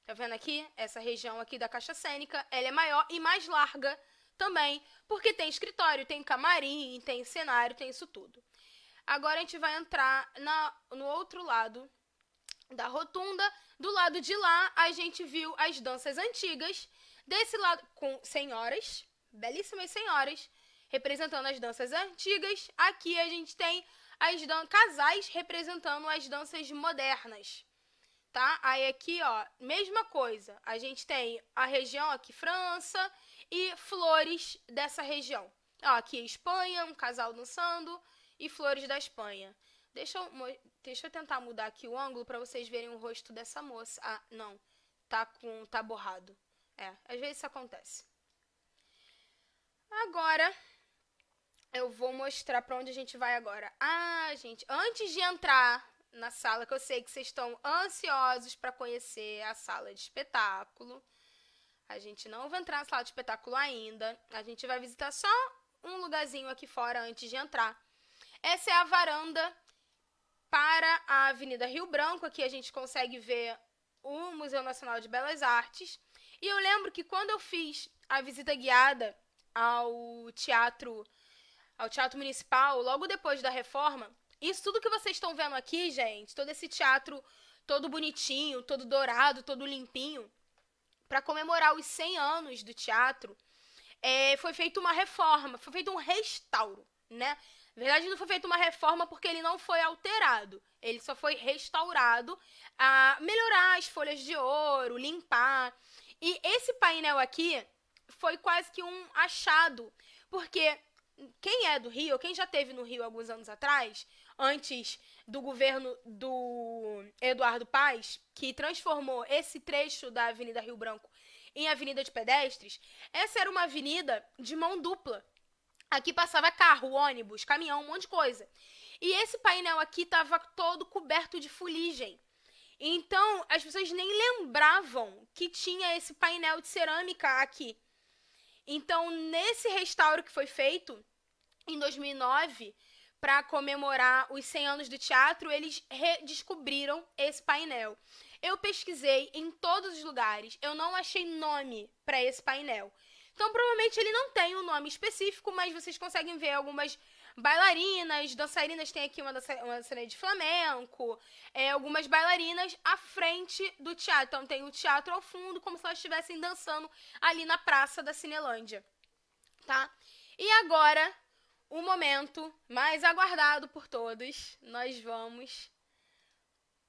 Tá vendo aqui? Essa região aqui da caixa cênica, ela é maior e mais larga também, porque tem escritório, tem camarim, tem cenário, tem isso tudo. Agora a gente vai entrar na, no outro lado da rotunda. Do lado de lá, a gente viu as danças antigas Desse lado, com senhoras, belíssimas senhoras, representando as danças antigas. Aqui a gente tem as casais representando as danças modernas. Tá? Aí aqui, ó, mesma coisa. A gente tem a região aqui, França, e flores dessa região. Ó, aqui Espanha, um casal dançando, e flores da Espanha. Deixa eu, deixa eu tentar mudar aqui o ângulo para vocês verem o rosto dessa moça. Ah, não. Tá com tá borrado. É, às vezes isso acontece. Agora, eu vou mostrar para onde a gente vai agora. Ah, gente, antes de entrar na sala, que eu sei que vocês estão ansiosos para conhecer a sala de espetáculo. A gente não vai entrar na sala de espetáculo ainda. A gente vai visitar só um lugarzinho aqui fora antes de entrar. Essa é a varanda para a Avenida Rio Branco. Aqui a gente consegue ver o Museu Nacional de Belas Artes. E eu lembro que quando eu fiz a visita guiada ao teatro ao teatro municipal, logo depois da reforma, isso tudo que vocês estão vendo aqui, gente, todo esse teatro todo bonitinho, todo dourado, todo limpinho, para comemorar os 100 anos do teatro, é, foi feita uma reforma, foi feito um restauro, né? Na verdade, não foi feita uma reforma porque ele não foi alterado. Ele só foi restaurado a melhorar as folhas de ouro, limpar. E esse painel aqui foi quase que um achado, porque quem é do Rio, quem já teve no Rio alguns anos atrás, antes do governo do Eduardo Paz, que transformou esse trecho da Avenida Rio Branco em Avenida de Pedestres, essa era uma avenida de mão dupla. Aqui passava carro, ônibus, caminhão, um monte de coisa. E esse painel aqui estava todo coberto de fuligem. Então, as pessoas nem lembravam que tinha esse painel de cerâmica aqui. Então, nesse restauro que foi feito em 2009, para comemorar os 100 anos do teatro, eles redescobriram esse painel. Eu pesquisei em todos os lugares, eu não achei nome para esse painel. Então, provavelmente ele não tem um nome específico, mas vocês conseguem ver algumas bailarinas, dançarinas, tem aqui uma dançarina de flamenco, é, algumas bailarinas à frente do teatro. Então tem o teatro ao fundo, como se elas estivessem dançando ali na praça da Cinelândia, tá? E agora, o momento mais aguardado por todos, nós vamos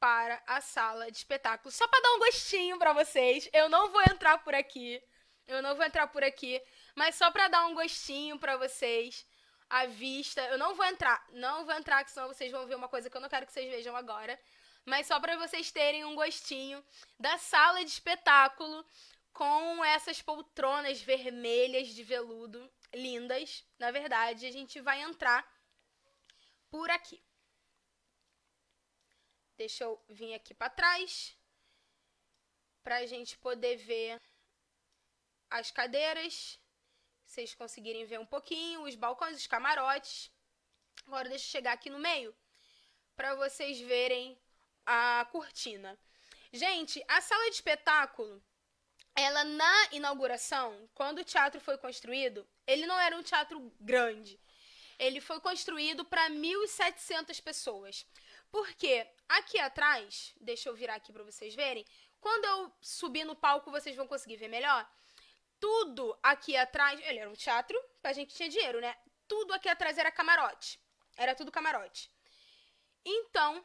para a sala de espetáculo. Só para dar um gostinho para vocês, eu não vou entrar por aqui. Eu não vou entrar por aqui, mas só para dar um gostinho para vocês à vista. Eu não vou entrar, não vou entrar, que senão vocês vão ver uma coisa que eu não quero que vocês vejam agora. Mas só para vocês terem um gostinho da sala de espetáculo com essas poltronas vermelhas de veludo, lindas. Na verdade, a gente vai entrar por aqui. Deixa eu vir aqui para trás para a gente poder ver as cadeiras vocês conseguirem ver um pouquinho, os balcões, os camarotes. Agora deixa eu chegar aqui no meio para vocês verem a cortina. Gente, a sala de espetáculo, ela na inauguração, quando o teatro foi construído, ele não era um teatro grande. Ele foi construído para 1.700 pessoas. Porque aqui atrás, deixa eu virar aqui para vocês verem, quando eu subir no palco vocês vão conseguir ver melhor tudo aqui atrás. Ele era um teatro, a gente tinha dinheiro, né? Tudo aqui atrás era camarote. Era tudo camarote. Então,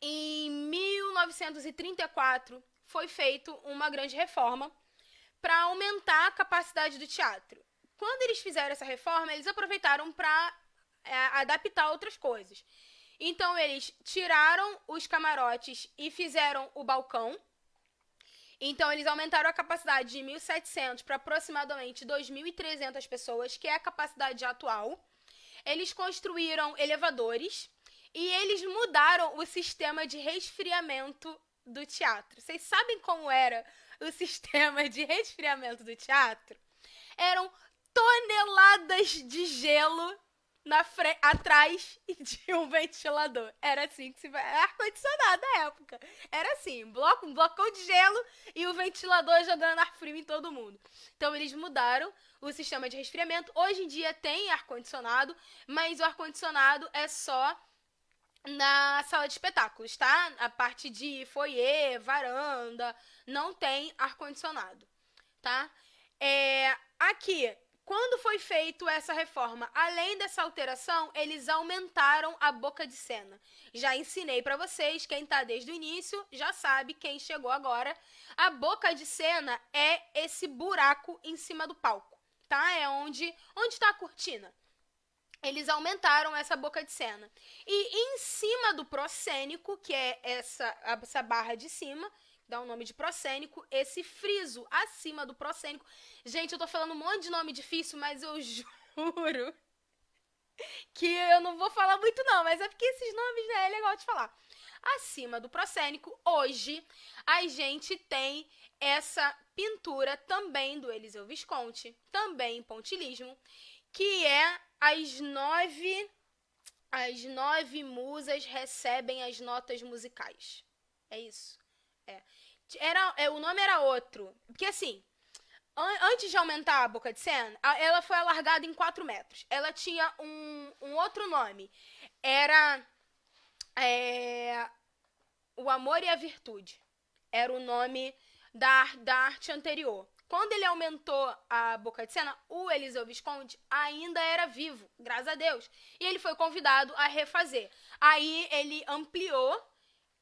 em 1934, foi feita uma grande reforma para aumentar a capacidade do teatro. Quando eles fizeram essa reforma, eles aproveitaram para é, adaptar outras coisas. Então, eles tiraram os camarotes e fizeram o balcão então, eles aumentaram a capacidade de 1.700 para aproximadamente 2.300 pessoas, que é a capacidade atual. Eles construíram elevadores e eles mudaram o sistema de resfriamento do teatro. Vocês sabem como era o sistema de resfriamento do teatro? Eram toneladas de gelo na frente, atrás de um ventilador. Era assim que se era ar-condicionado na época. Era assim, um bloco, um blocão de gelo e o ventilador jogando ar frio em todo mundo. Então eles mudaram o sistema de resfriamento. Hoje em dia tem ar-condicionado, mas o ar-condicionado é só na sala de espetáculos, tá? A parte de foyer, varanda, não tem ar-condicionado, tá? É, aqui, quando foi feita essa reforma, além dessa alteração, eles aumentaram a boca de cena. Já ensinei para vocês, quem está desde o início já sabe, quem chegou agora, a boca de cena é esse buraco em cima do palco, tá? É onde onde está a cortina. Eles aumentaram essa boca de cena. E em cima do proscênico, que é essa, essa barra de cima, dá o um nome de procênico, esse friso acima do procênico. Gente, eu tô falando um monte de nome difícil, mas eu juro que eu não vou falar muito não, mas é porque esses nomes, né, é legal de falar. Acima do procênico, hoje a gente tem essa pintura também do Eliseu Visconti, também em pontilismo, que é as nove as nove musas recebem as notas musicais. É isso. É. Era, é, o nome era outro. Porque assim, an antes de aumentar a boca de cena, ela foi alargada em 4 metros. Ela tinha um, um outro nome. Era. É, o Amor e a Virtude. Era o nome da, da arte anterior. Quando ele aumentou a boca de cena, o Eliseu Visconde ainda era vivo, graças a Deus. E ele foi convidado a refazer. Aí ele ampliou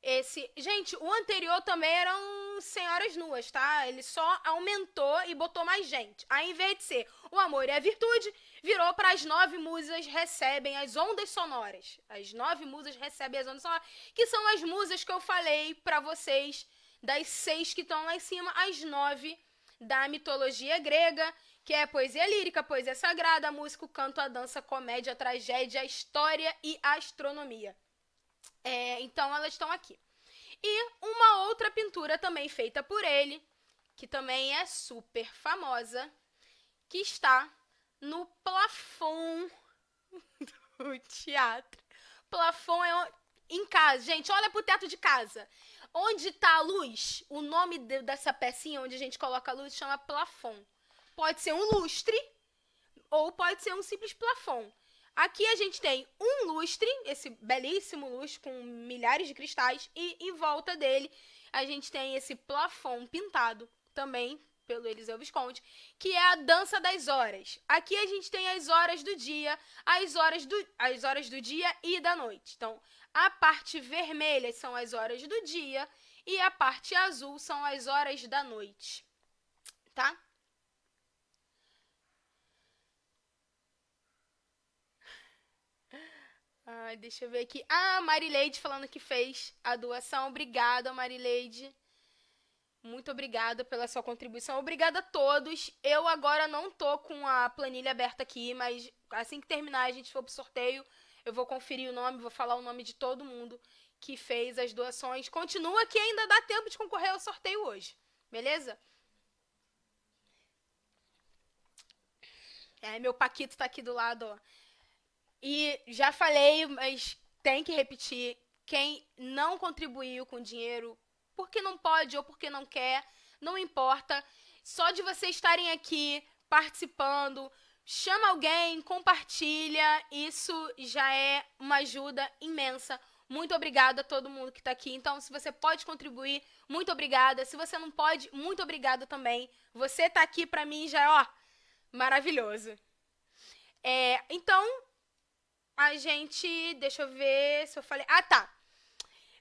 esse. Gente, o anterior também eram senhoras nuas, tá? Ele só aumentou e botou mais gente. Aí, em vez de ser o amor e a virtude, virou para as nove musas recebem as ondas sonoras. As nove musas recebem as ondas sonoras, que são as musas que eu falei para vocês, das seis que estão lá em cima, as nove da mitologia grega, que é poesia lírica, poesia sagrada, música, canto, a dança, comédia, a tragédia, a história e a astronomia. É, então elas estão aqui. E uma outra pintura também feita por ele, que também é super famosa, que está no plafond do teatro. Plafond é em casa. Gente, olha pro teto de casa. Onde está a luz? O nome de, dessa pecinha onde a gente coloca a luz chama plafond. Pode ser um lustre ou pode ser um simples plafond. Aqui a gente tem um lustre, esse belíssimo lustre com milhares de cristais, e em volta dele a gente tem esse plafond pintado também pelo Eliseu Visconde, que é a dança das horas. Aqui a gente tem as horas do dia, as horas do, as horas do dia e da noite. Então, a parte vermelha são as horas do dia e a parte azul são as horas da noite, tá? Ai, deixa eu ver aqui. Ah, Marileide falando que fez a doação. Obrigada, Marileide. Muito obrigada pela sua contribuição. Obrigada a todos. Eu agora não tô com a planilha aberta aqui, mas assim que terminar, a gente for pro sorteio, eu vou conferir o nome, vou falar o nome de todo mundo que fez as doações. Continua que ainda dá tempo de concorrer ao sorteio hoje. Beleza? É, meu Paquito tá aqui do lado, ó. E já falei, mas tem que repetir: quem não contribuiu com dinheiro, porque não pode ou porque não quer, não importa. Só de vocês estarem aqui participando, chama alguém, compartilha, isso já é uma ajuda imensa. Muito obrigada a todo mundo que está aqui. Então, se você pode contribuir, muito obrigada. Se você não pode, muito obrigada também. Você está aqui para mim já, é, ó, maravilhoso. É, então, a gente. Deixa eu ver se eu falei. Ah, tá.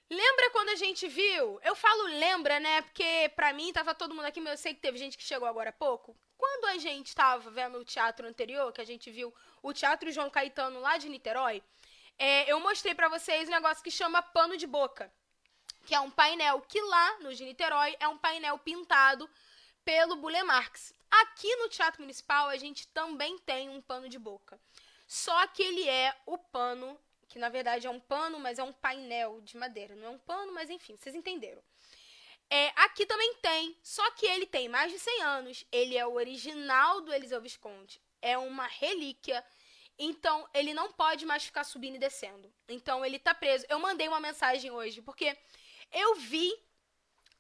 Lembra quando a gente viu? Eu falo lembra, né? Porque pra mim tava todo mundo aqui, mas eu sei que teve gente que chegou agora há pouco. Quando a gente tava vendo o teatro anterior, que a gente viu o Teatro João Caetano lá de Niterói, é, eu mostrei para vocês um negócio que chama pano de boca. Que é um painel que lá no de Niterói é um painel pintado pelo Bule Marx. Aqui no Teatro Municipal a gente também tem um pano de boca. Só que ele é o pano, que na verdade é um pano, mas é um painel de madeira. Não é um pano, mas enfim, vocês entenderam. É, aqui também tem, só que ele tem mais de 100 anos. Ele é o original do Eliseu Visconde. É uma relíquia. Então, ele não pode mais ficar subindo e descendo. Então, ele tá preso. Eu mandei uma mensagem hoje, porque eu vi,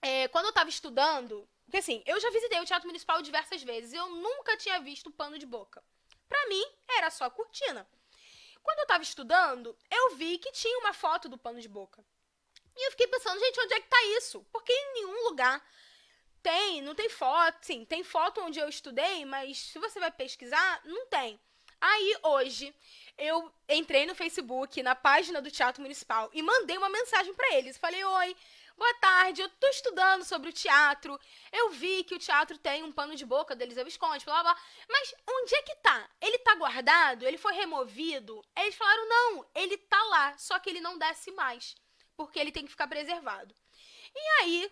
é, quando eu tava estudando, porque assim, eu já visitei o Teatro Municipal diversas vezes e eu nunca tinha visto pano de boca. Para mim, era só cortina. Quando eu tava estudando, eu vi que tinha uma foto do pano de boca. E eu fiquei pensando, gente, onde é que tá isso? Porque em nenhum lugar tem, não tem foto. Sim, tem foto onde eu estudei, mas se você vai pesquisar, não tem. Aí hoje eu entrei no Facebook, na página do Teatro Municipal e mandei uma mensagem para eles. Falei: "Oi, Boa tarde, eu tô estudando sobre o teatro. Eu vi que o teatro tem um pano de boca deles, eu Visconde, blá blá. Mas onde é que tá? Ele tá guardado? Ele foi removido? eles falaram: não, ele tá lá, só que ele não desce mais, porque ele tem que ficar preservado. E aí,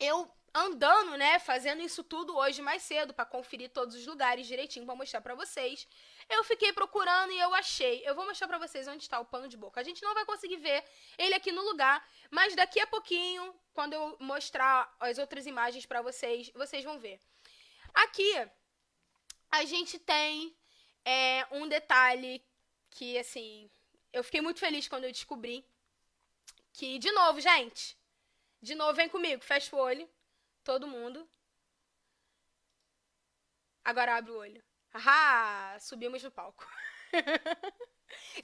eu andando, né, fazendo isso tudo hoje mais cedo para conferir todos os lugares direitinho para mostrar para vocês. Eu fiquei procurando e eu achei. Eu vou mostrar pra vocês onde está o pano de boca. A gente não vai conseguir ver ele aqui no lugar, mas daqui a pouquinho, quando eu mostrar as outras imagens pra vocês, vocês vão ver. Aqui, a gente tem é, um detalhe que, assim, eu fiquei muito feliz quando eu descobri que, de novo, gente, de novo, vem comigo, fecha o olho, todo mundo. Agora abre o olho. Ahá, subimos no palco.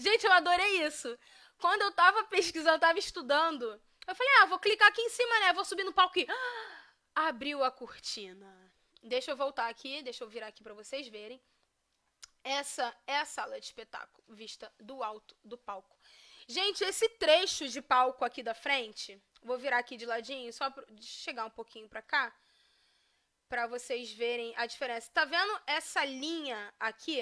Gente, eu adorei isso. Quando eu tava pesquisando, eu tava estudando, eu falei, ah, vou clicar aqui em cima, né? Vou subir no palco e... Ah, abriu a cortina. Deixa eu voltar aqui, deixa eu virar aqui para vocês verem. Essa é a sala de espetáculo, vista do alto do palco. Gente, esse trecho de palco aqui da frente, vou virar aqui de ladinho, só pra chegar um pouquinho para cá para vocês verem a diferença. Tá vendo essa linha aqui?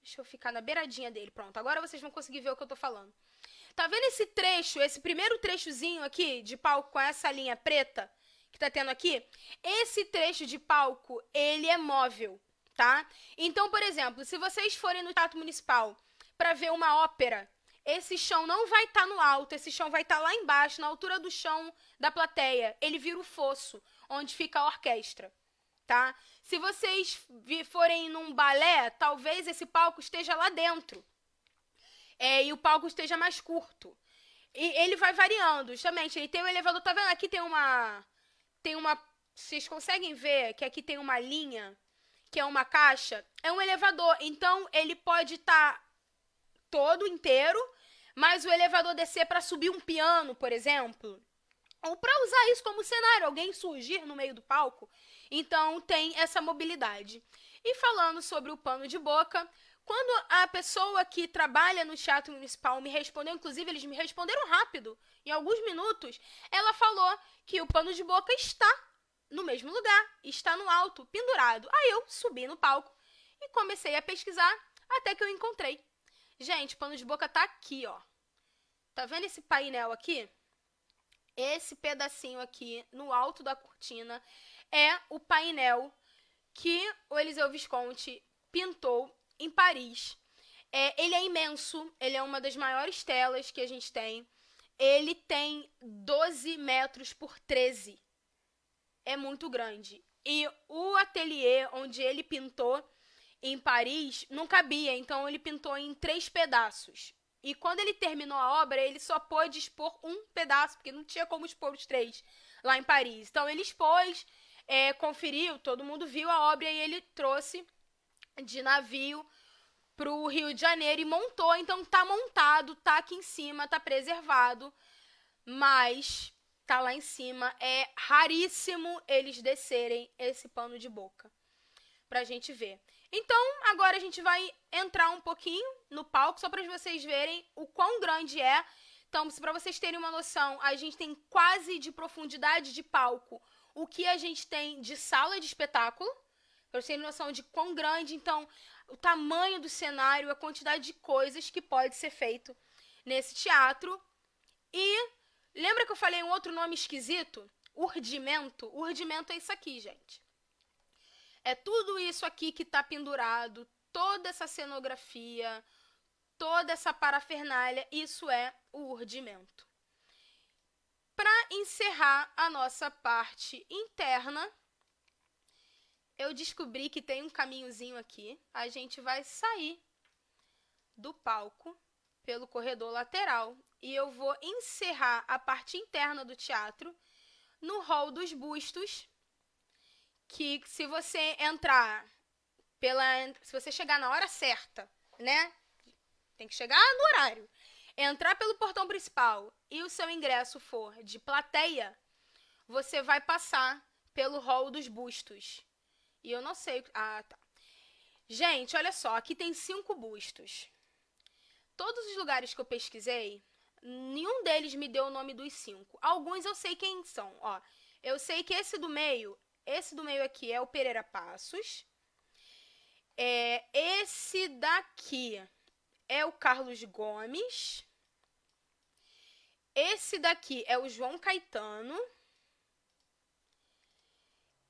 Deixa eu ficar na beiradinha dele. Pronto, agora vocês vão conseguir ver o que eu tô falando. Tá vendo esse trecho, esse primeiro trechozinho aqui de palco com essa linha preta que tá tendo aqui? Esse trecho de palco, ele é móvel, tá? Então, por exemplo, se vocês forem no Teatro Municipal para ver uma ópera, esse chão não vai estar tá no alto, esse chão vai estar tá lá embaixo, na altura do chão da plateia. Ele vira o fosso onde fica a orquestra, tá? Se vocês forem num balé, talvez esse palco esteja lá dentro. É, e o palco esteja mais curto. E ele vai variando, justamente. Ele tem um elevador, tá vendo? Aqui tem uma. Tem uma. Vocês conseguem ver que aqui tem uma linha, que é uma caixa? É um elevador. Então ele pode estar tá todo inteiro, mas o elevador descer para subir um piano, por exemplo ou para usar isso como cenário, alguém surgir no meio do palco. Então tem essa mobilidade. E falando sobre o pano de boca, quando a pessoa que trabalha no Teatro Municipal me respondeu, inclusive eles me responderam rápido, em alguns minutos, ela falou que o pano de boca está no mesmo lugar, está no alto, pendurado. Aí eu subi no palco e comecei a pesquisar até que eu encontrei. Gente, o pano de boca tá aqui, ó. Tá vendo esse painel aqui? Esse pedacinho aqui, no alto da cortina, é o painel que o Eliseu Visconti pintou em Paris. É, ele é imenso, ele é uma das maiores telas que a gente tem. Ele tem 12 metros por 13. É muito grande. E o ateliê onde ele pintou em Paris não cabia, então ele pintou em três pedaços. E quando ele terminou a obra, ele só pôde expor um pedaço, porque não tinha como expor os três lá em Paris. Então ele expôs, é, conferiu, todo mundo viu a obra e ele trouxe de navio para o Rio de Janeiro e montou. Então tá montado, tá aqui em cima, tá preservado, mas tá lá em cima. É raríssimo eles descerem esse pano de boca pra gente ver. Então, agora a gente vai entrar um pouquinho no palco, só para vocês verem o quão grande é. Então, para vocês terem uma noção, a gente tem quase de profundidade de palco o que a gente tem de sala de espetáculo, para vocês terem noção de quão grande, então, o tamanho do cenário, a quantidade de coisas que pode ser feito nesse teatro. E lembra que eu falei um outro nome esquisito? Urdimento? Urdimento é isso aqui, gente. É tudo isso aqui que está pendurado, toda essa cenografia, toda essa parafernália, isso é o urdimento. Para encerrar a nossa parte interna, eu descobri que tem um caminhozinho aqui. A gente vai sair do palco pelo corredor lateral e eu vou encerrar a parte interna do teatro no hall dos bustos, que se você entrar pela. Se você chegar na hora certa, né? Tem que chegar no horário. Entrar pelo portão principal e o seu ingresso for de plateia, você vai passar pelo hall dos bustos. E eu não sei. Ah, tá. Gente, olha só, aqui tem cinco bustos. Todos os lugares que eu pesquisei, nenhum deles me deu o nome dos cinco. Alguns eu sei quem são, ó. Eu sei que esse do meio esse do meio aqui é o Pereira Passos. É, esse daqui é o Carlos Gomes. Esse daqui é o João Caetano.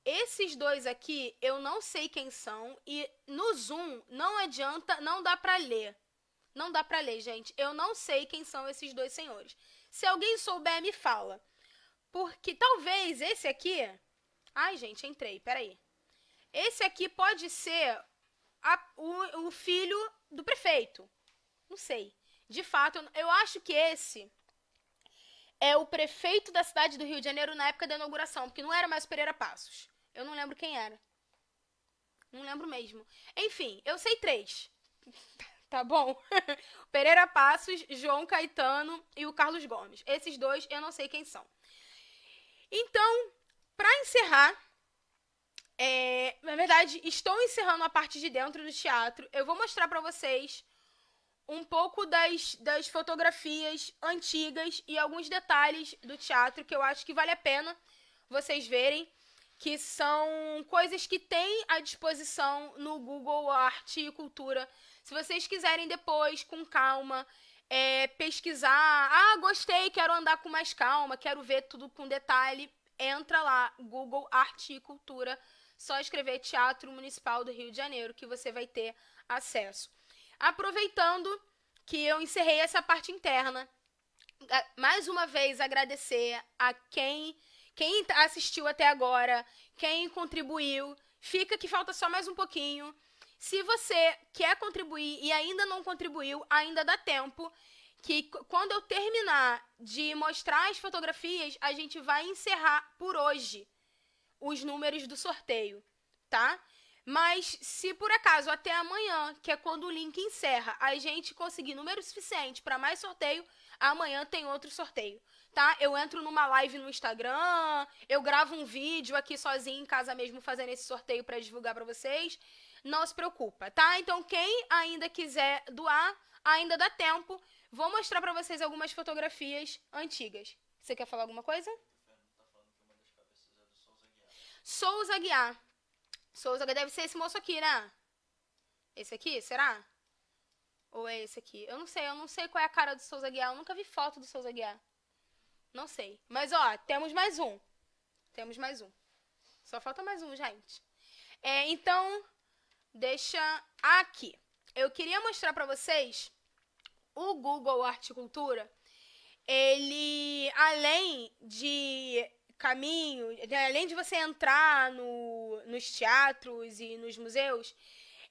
Esses dois aqui eu não sei quem são e no Zoom não adianta, não dá para ler. Não dá para ler, gente. Eu não sei quem são esses dois senhores. Se alguém souber, me fala. Porque talvez esse aqui Ai, gente, entrei, peraí. Esse aqui pode ser a, o, o filho do prefeito. Não sei. De fato, eu, eu acho que esse é o prefeito da cidade do Rio de Janeiro na época da inauguração, porque não era mais Pereira Passos. Eu não lembro quem era. Não lembro mesmo. Enfim, eu sei três. tá bom? Pereira Passos, João Caetano e o Carlos Gomes. Esses dois eu não sei quem são. Então, para encerrar, é, na verdade, estou encerrando a parte de dentro do teatro. Eu vou mostrar para vocês um pouco das, das fotografias antigas e alguns detalhes do teatro que eu acho que vale a pena vocês verem, que são coisas que tem à disposição no Google Arte e Cultura. Se vocês quiserem depois, com calma, é, pesquisar, ah, gostei, quero andar com mais calma, quero ver tudo com detalhe entra lá, Google Arte e Cultura, só escrever Teatro Municipal do Rio de Janeiro que você vai ter acesso. Aproveitando que eu encerrei essa parte interna, mais uma vez agradecer a quem quem tá, assistiu até agora, quem contribuiu. Fica que falta só mais um pouquinho. Se você quer contribuir e ainda não contribuiu, ainda dá tempo que quando eu terminar de mostrar as fotografias, a gente vai encerrar por hoje os números do sorteio, tá? Mas se por acaso até amanhã, que é quando o link encerra, a gente conseguir número suficiente para mais sorteio, amanhã tem outro sorteio, tá? Eu entro numa live no Instagram, eu gravo um vídeo aqui sozinho em casa mesmo fazendo esse sorteio para divulgar para vocês. Não se preocupa, tá? Então quem ainda quiser doar, ainda dá tempo. Vou mostrar para vocês algumas fotografias antigas. Você quer falar alguma coisa? Souza Guiar. Souza Guiar deve ser esse moço aqui, né? Esse aqui, será? Ou é esse aqui? Eu não sei, eu não sei qual é a cara do Souza Guiar. Eu nunca vi foto do Souza Guiar. Não sei. Mas, ó, temos mais um. Temos mais um. Só falta mais um, gente. É, então, deixa aqui. Eu queria mostrar para vocês o Google Articultura, ele, além de caminho, né, além de você entrar no, nos teatros e nos museus,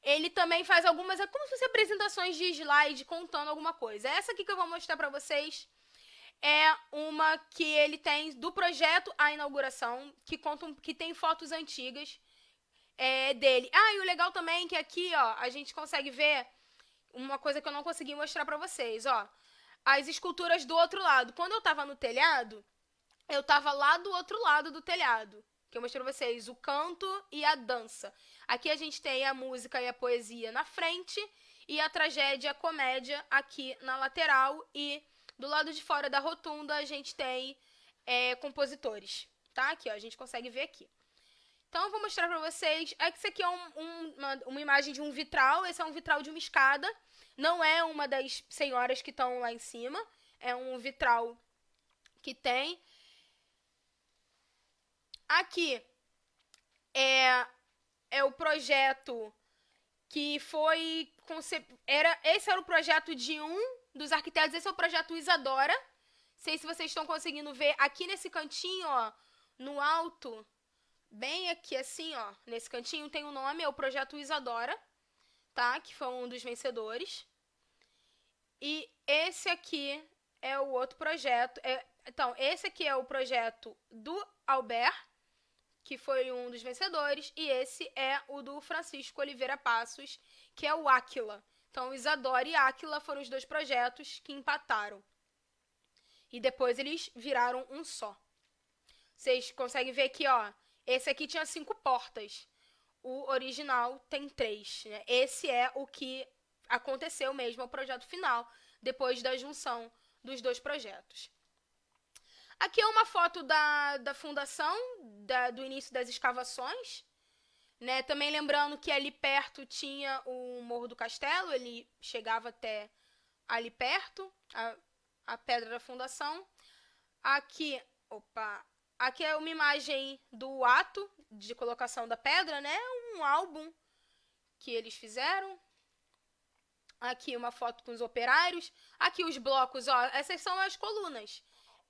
ele também faz algumas, é como se apresentações de slide contando alguma coisa. Essa aqui que eu vou mostrar para vocês é uma que ele tem do projeto à inauguração, que conta, que tem fotos antigas é, dele. Ah, e o legal também é que aqui, ó, a gente consegue ver uma coisa que eu não consegui mostrar para vocês, ó. As esculturas do outro lado. Quando eu tava no telhado, eu tava lá do outro lado do telhado, que eu mostrei pra vocês, o canto e a dança. Aqui a gente tem a música e a poesia na frente e a tragédia, a comédia aqui na lateral e do lado de fora da rotunda a gente tem é, compositores, tá? Aqui, ó, a gente consegue ver aqui. Então eu vou mostrar pra vocês. É que isso aqui é um, um, uma, uma imagem de um vitral. Esse é um vitral de uma escada. Não é uma das senhoras que estão lá em cima. É um vitral que tem. Aqui é, é o projeto que foi era esse era o projeto de um dos arquitetos, esse é o projeto Isadora. Sei se vocês estão conseguindo ver aqui nesse cantinho, ó, no alto, bem aqui assim, ó, nesse cantinho tem o um nome, é o Projeto Isadora, tá? Que foi um dos vencedores. E esse aqui é o outro projeto. É, então, esse aqui é o projeto do Albert, que foi um dos vencedores, e esse é o do Francisco Oliveira Passos, que é o Áquila. Então, Isadora e Áquila foram os dois projetos que empataram. E depois eles viraram um só. Vocês conseguem ver aqui, ó. Esse aqui tinha cinco portas. O original tem três. Né? Esse é o que aconteceu mesmo, é o projeto final, depois da junção dos dois projetos. Aqui é uma foto da, da fundação, da, do início das escavações. Né? Também lembrando que ali perto tinha o Morro do Castelo, ele chegava até ali perto, a, a pedra da fundação. Aqui, opa, Aqui é uma imagem do ato de colocação da pedra, né? Um álbum que eles fizeram. Aqui uma foto com os operários. Aqui os blocos, ó. Essas são as colunas.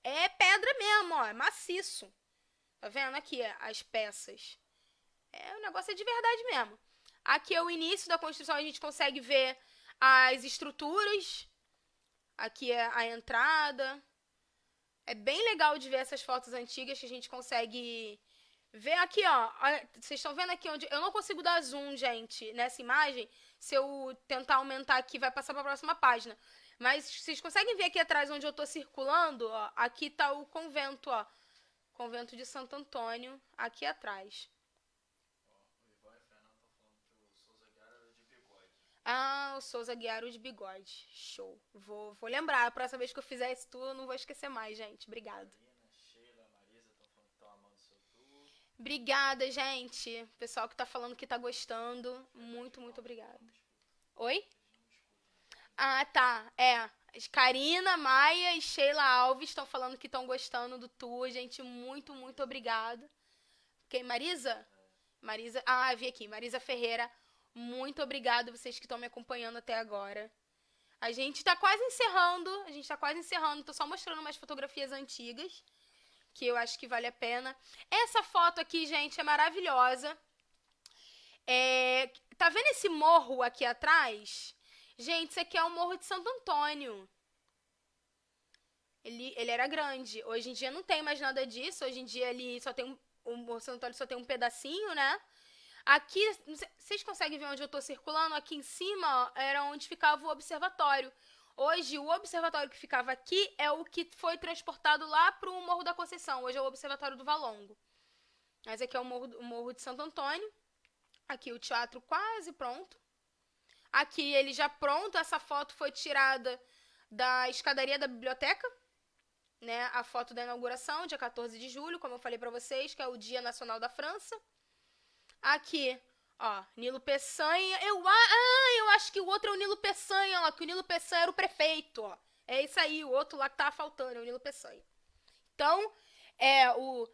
É pedra mesmo, ó. É maciço. Tá vendo aqui as peças? É, o negócio é de verdade mesmo. Aqui é o início da construção. A gente consegue ver as estruturas. Aqui é a entrada. É bem legal de ver essas fotos antigas que a gente consegue ver aqui, ó. Vocês estão vendo aqui onde eu não consigo dar zoom, gente, nessa imagem. Se eu tentar aumentar aqui, vai passar para a próxima página. Mas vocês conseguem ver aqui atrás onde eu estou circulando, ó? Aqui tá o convento, ó. Convento de Santo Antônio, aqui atrás. Ah, o Souza Guiaro de bigode. Show. Vou, vou lembrar. A próxima vez que eu fizer esse tour, eu não vou esquecer mais, gente. Obrigado. Obrigada, gente. Pessoal que tá falando que tá gostando. Muito, muito obrigada. Oi? Ah, tá. É. Karina, Maia e Sheila Alves estão falando que estão gostando do tour, gente. Muito, muito obrigada. Quem? Marisa? Marisa. Ah, vi aqui. Marisa Ferreira. Muito obrigado vocês que estão me acompanhando até agora. A gente tá quase encerrando, a gente tá quase encerrando, tô só mostrando umas fotografias antigas que eu acho que vale a pena. Essa foto aqui, gente, é maravilhosa. É, tá vendo esse morro aqui atrás? Gente, isso aqui é o Morro de Santo Antônio. Ele, ele era grande. Hoje em dia não tem mais nada disso. Hoje em dia ele só tem um, o Morro de Santo Antônio só tem um pedacinho, né? Aqui, vocês conseguem ver onde eu estou circulando? Aqui em cima era onde ficava o observatório. Hoje, o observatório que ficava aqui é o que foi transportado lá para o Morro da Conceição. Hoje é o Observatório do Valongo. Mas aqui é o Morro, o Morro de Santo Antônio. Aqui o teatro quase pronto. Aqui ele já pronto. Essa foto foi tirada da escadaria da biblioteca. Né? A foto da inauguração, dia 14 de julho, como eu falei para vocês, que é o Dia Nacional da França. Aqui, ó, Nilo Peçanha. Eu, ah, ah, eu acho que o outro é o Nilo Peçanha, ó, que o Nilo Peçanha era o prefeito, ó. É isso aí, o outro lá que tava faltando, é o Nilo Peçanha. Então, é o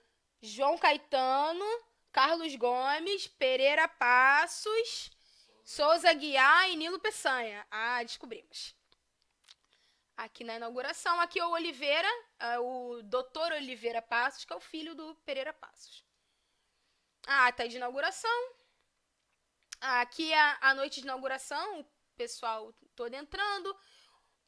João Caetano, Carlos Gomes, Pereira Passos, Souza Guiar e Nilo Peçanha. Ah, descobrimos. Aqui na inauguração, aqui é o Oliveira, é o doutor Oliveira Passos, que é o filho do Pereira Passos a ah, tá ata de inauguração. Ah, aqui a, é a noite de inauguração, o pessoal todo entrando.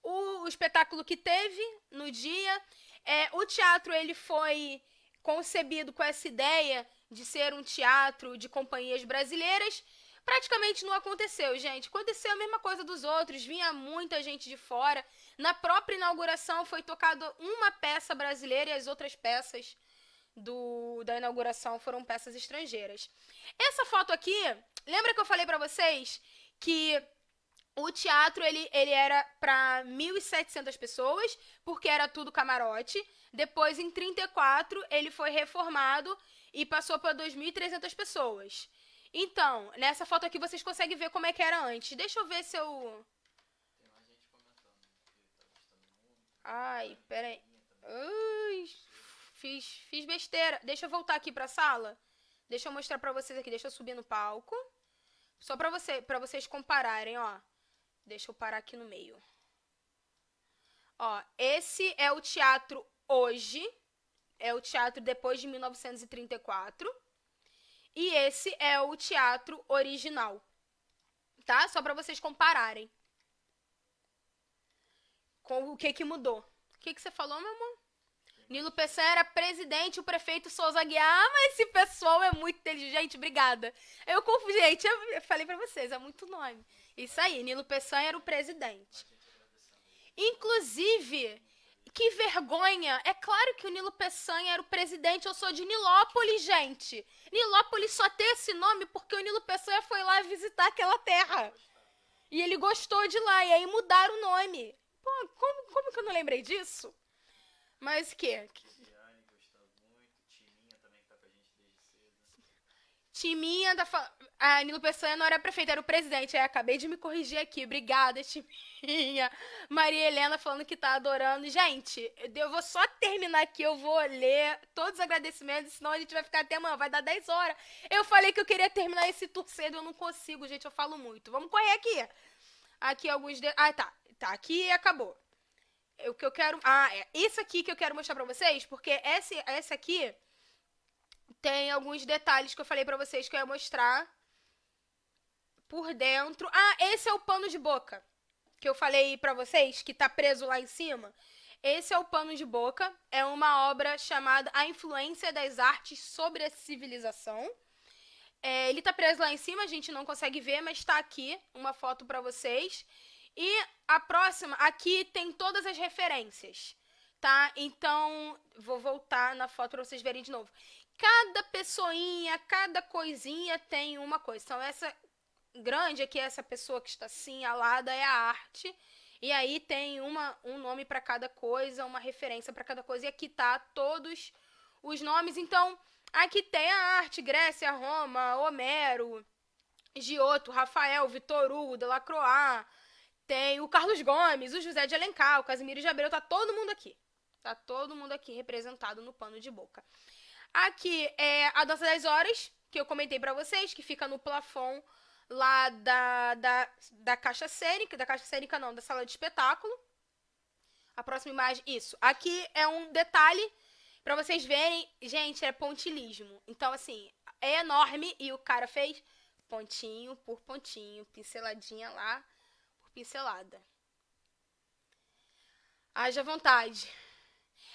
O, o espetáculo que teve no dia. É, o teatro ele foi concebido com essa ideia de ser um teatro de companhias brasileiras. Praticamente não aconteceu, gente. Aconteceu a mesma coisa dos outros, vinha muita gente de fora. Na própria inauguração foi tocado uma peça brasileira e as outras peças do, da inauguração foram peças estrangeiras. Essa foto aqui, lembra que eu falei para vocês que o teatro ele, ele era para 1.700 pessoas, porque era tudo camarote. Depois, em 1934, ele foi reformado e passou para 2.300 pessoas. Então, nessa foto aqui vocês conseguem ver como é que era antes. Deixa eu ver se eu. Ai, peraí. Ai. Fiz, fiz besteira. Deixa eu voltar aqui pra sala. Deixa eu mostrar pra vocês aqui. Deixa eu subir no palco. Só pra, você, pra vocês compararem, ó. Deixa eu parar aqui no meio. Ó, esse é o teatro hoje. É o teatro depois de 1934. E esse é o teatro original. Tá? Só pra vocês compararem. Com o que que mudou. O que que você falou, meu amor? Nilo Peçanha era presidente, o prefeito Souza Guiar. ah, mas esse pessoal é muito inteligente, obrigada. Eu confundi, gente, eu falei para vocês, é muito nome. Isso aí, Nilo Peçanha era o presidente. Inclusive, que vergonha! É claro que o Nilo Peçanha era o presidente, eu sou de Nilópolis, gente. Nilópolis só tem esse nome porque o Nilo Peçanha foi lá visitar aquela terra. E ele gostou de lá, e aí mudaram o nome. Pô, como, como que eu não lembrei disso? Mas que? quê? Tá Timinha tá da. Fa... A Nilo Peçanha não era prefeita, era o presidente. É, acabei de me corrigir aqui. Obrigada, Timinha. Maria Helena falando que tá adorando. Gente, eu vou só terminar aqui. Eu vou ler todos os agradecimentos, senão a gente vai ficar até amanhã. Vai dar 10 horas. Eu falei que eu queria terminar esse tour cedo. Eu não consigo, gente. Eu falo muito. Vamos correr aqui. Aqui alguns. De... Ah, tá. Tá aqui e acabou o que eu quero. Ah, é isso aqui que eu quero mostrar pra vocês, porque essa, esse aqui tem alguns detalhes que eu falei pra vocês que eu ia mostrar por dentro. Ah, esse é o pano de boca que eu falei pra vocês, que tá preso lá em cima. Esse é o Pano de Boca, é uma obra chamada A Influência das Artes sobre a Civilização. É, ele tá preso lá em cima, a gente não consegue ver, mas tá aqui uma foto para vocês. E a próxima, aqui tem todas as referências, tá? Então, vou voltar na foto para vocês verem de novo. Cada pessoinha, cada coisinha tem uma coisa. Então, essa grande aqui, essa pessoa que está assim, alada, é a arte. E aí tem uma, um nome para cada coisa, uma referência para cada coisa. E aqui tá todos os nomes. Então, aqui tem a arte, Grécia, Roma, Homero, Giotto, Rafael, Vitor Hugo, Delacroix tem o Carlos Gomes, o José de Alencar, o Casimiro de Abreu, tá todo mundo aqui. Tá todo mundo aqui representado no pano de boca. Aqui é a Dança das Horas, que eu comentei para vocês, que fica no plafond lá da, da, da caixa cênica, da caixa cênica não, da sala de espetáculo. A próxima imagem, isso. Aqui é um detalhe para vocês verem, gente, é pontilismo. Então, assim, é enorme e o cara fez pontinho por pontinho, pinceladinha lá pincelada. Haja vontade.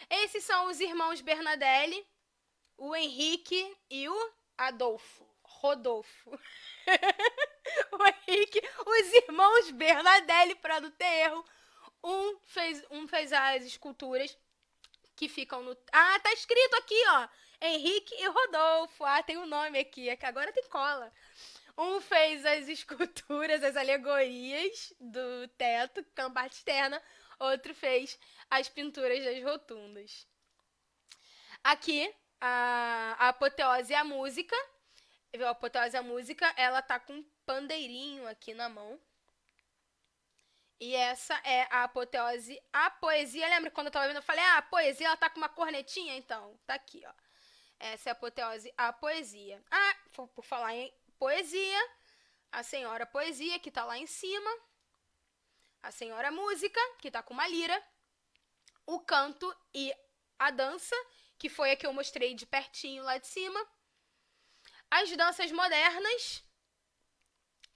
Esses são os irmãos Bernadelli, o Henrique e o Adolfo. Rodolfo. o Henrique, os irmãos Bernadelli, para não ter erro. Um fez, um fez as esculturas que ficam no. Ah, tá escrito aqui, ó. Henrique e Rodolfo. Ah, tem o um nome aqui. É que agora tem cola. Um fez as esculturas, as alegorias do teto, que é uma parte externa. Outro fez as pinturas das rotundas. Aqui, a, a apoteose e é a música. A apoteose e é a música. Ela tá com um pandeirinho aqui na mão. E essa é a apoteose. A poesia, lembra quando eu tava vendo? Eu falei, ah, a poesia, ela tá com uma cornetinha, então. Tá aqui, ó. Essa é a apoteose, a poesia. Ah, por falar em poesia, a senhora poesia, que está lá em cima, a senhora música, que está com uma lira, o canto e a dança, que foi a que eu mostrei de pertinho lá de cima, as danças modernas,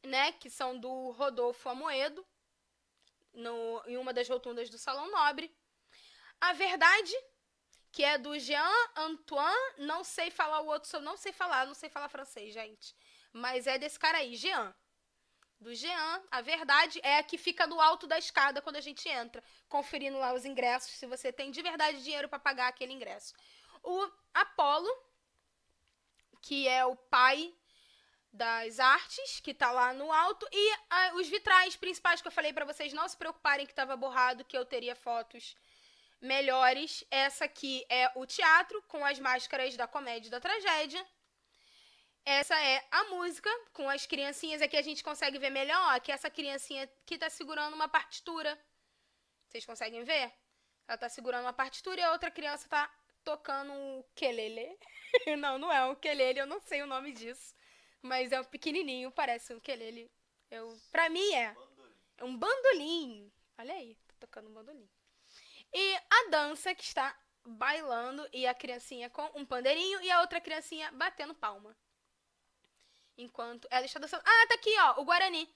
né, que são do Rodolfo Amoedo, no, em uma das rotundas do Salão Nobre, a verdade, que é do Jean Antoine, não sei falar o outro, não sei falar, não sei falar francês, gente mas é desse cara aí, Jean. Do Jean, a verdade é a que fica no alto da escada quando a gente entra, conferindo lá os ingressos, se você tem de verdade dinheiro para pagar aquele ingresso. O Apolo, que é o pai das artes, que tá lá no alto, e ah, os vitrais principais que eu falei para vocês não se preocuparem que estava borrado, que eu teria fotos melhores. Essa aqui é o teatro, com as máscaras da comédia e da tragédia. Essa é a música com as criancinhas. Aqui a gente consegue ver melhor ó, que essa criancinha que está segurando uma partitura. Vocês conseguem ver? Ela está segurando uma partitura e a outra criança está tocando um quelele. não, não é um quelele, eu não sei o nome disso. Mas é um pequenininho, parece um quelele. Eu, pra mim é. É um bandolim. Olha aí, tá tocando um bandolim. E a dança que está bailando e a criancinha com um pandeirinho e a outra criancinha batendo palma enquanto ela está dançando. Ah, tá aqui, ó, o Guarani.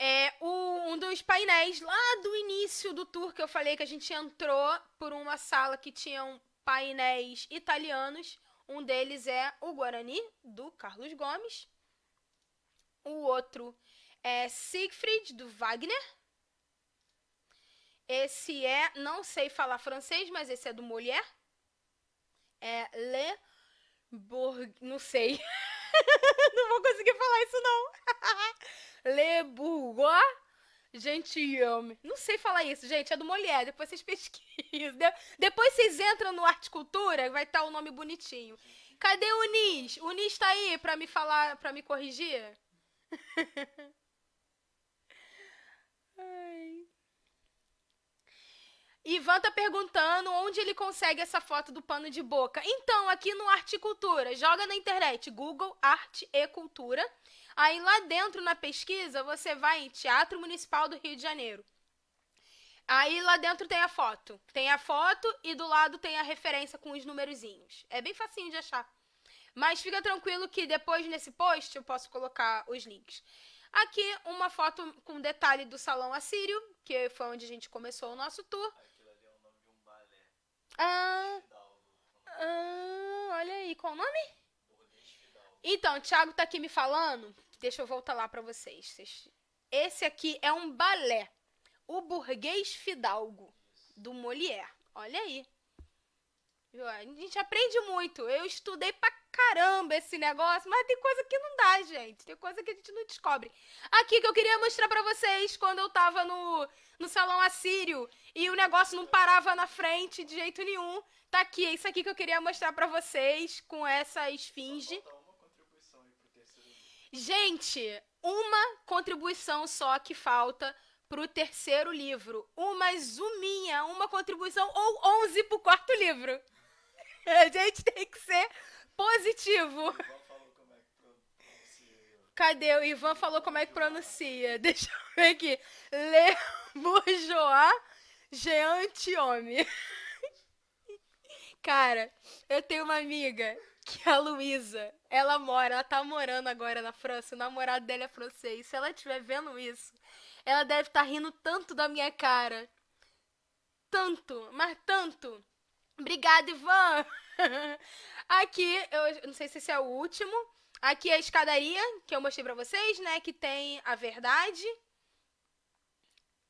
É o, um dos painéis lá do início do tour que eu falei que a gente entrou por uma sala que tinham painéis italianos. Um deles é o Guarani, do Carlos Gomes. O outro é Siegfried, do Wagner. Esse é, não sei falar francês, mas esse é do Molière. É Le Bourg... não sei. não vou conseguir falar isso, não. Le Bourgois Gentilhomme. Não sei falar isso, gente. É do Molière. Depois vocês pesquisam. depois vocês entram no Arte Cultura, vai estar tá o nome bonitinho. Cadê o Nis? O Nis tá aí pra me falar, pra me corrigir? Ai. Ivan tá perguntando onde ele consegue essa foto do pano de boca. Então, aqui no Arte Cultura, joga na internet Google Arte e Cultura. Aí lá dentro na pesquisa, você vai em Teatro Municipal do Rio de Janeiro. Aí lá dentro tem a foto. Tem a foto e do lado tem a referência com os numerozinhos. É bem facinho de achar. Mas fica tranquilo que depois nesse post eu posso colocar os links. Aqui uma foto com detalhe do Salão Assírio, que foi onde a gente começou o nosso tour. Ah, ah, olha aí, qual o nome? Então, o Thiago tá aqui me falando. Deixa eu voltar lá para vocês. Esse aqui é um balé. O Burguês Fidalgo, do Molière. Olha aí. A gente aprende muito. Eu estudei pra caramba esse negócio, mas tem coisa que não dá, gente. Tem coisa que a gente não descobre. Aqui que eu queria mostrar para vocês quando eu tava no, no salão assírio e o negócio não parava na frente de jeito nenhum. Tá aqui, é isso aqui que eu queria mostrar para vocês com essa esfinge. Gente, uma contribuição só que falta pro terceiro livro. Uma zuminha, uma contribuição ou 11 pro quarto livro. A gente tem que ser Positivo. É Cadê? O Ivan falou como é que pronuncia. Deixa eu ver aqui. Le Bourgeois Geantiome. Cara, eu tenho uma amiga que é a Luísa. Ela mora, ela tá morando agora na França. O namorado dela é francês. Se ela estiver vendo isso, ela deve estar tá rindo tanto da minha cara. Tanto, mas tanto. Obrigada, Ivan! Aqui, eu não sei se esse é o último. Aqui é a escadaria que eu mostrei pra vocês, né? Que tem a verdade.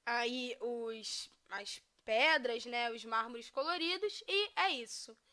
Aí os, as pedras, né? Os mármores coloridos. E é isso.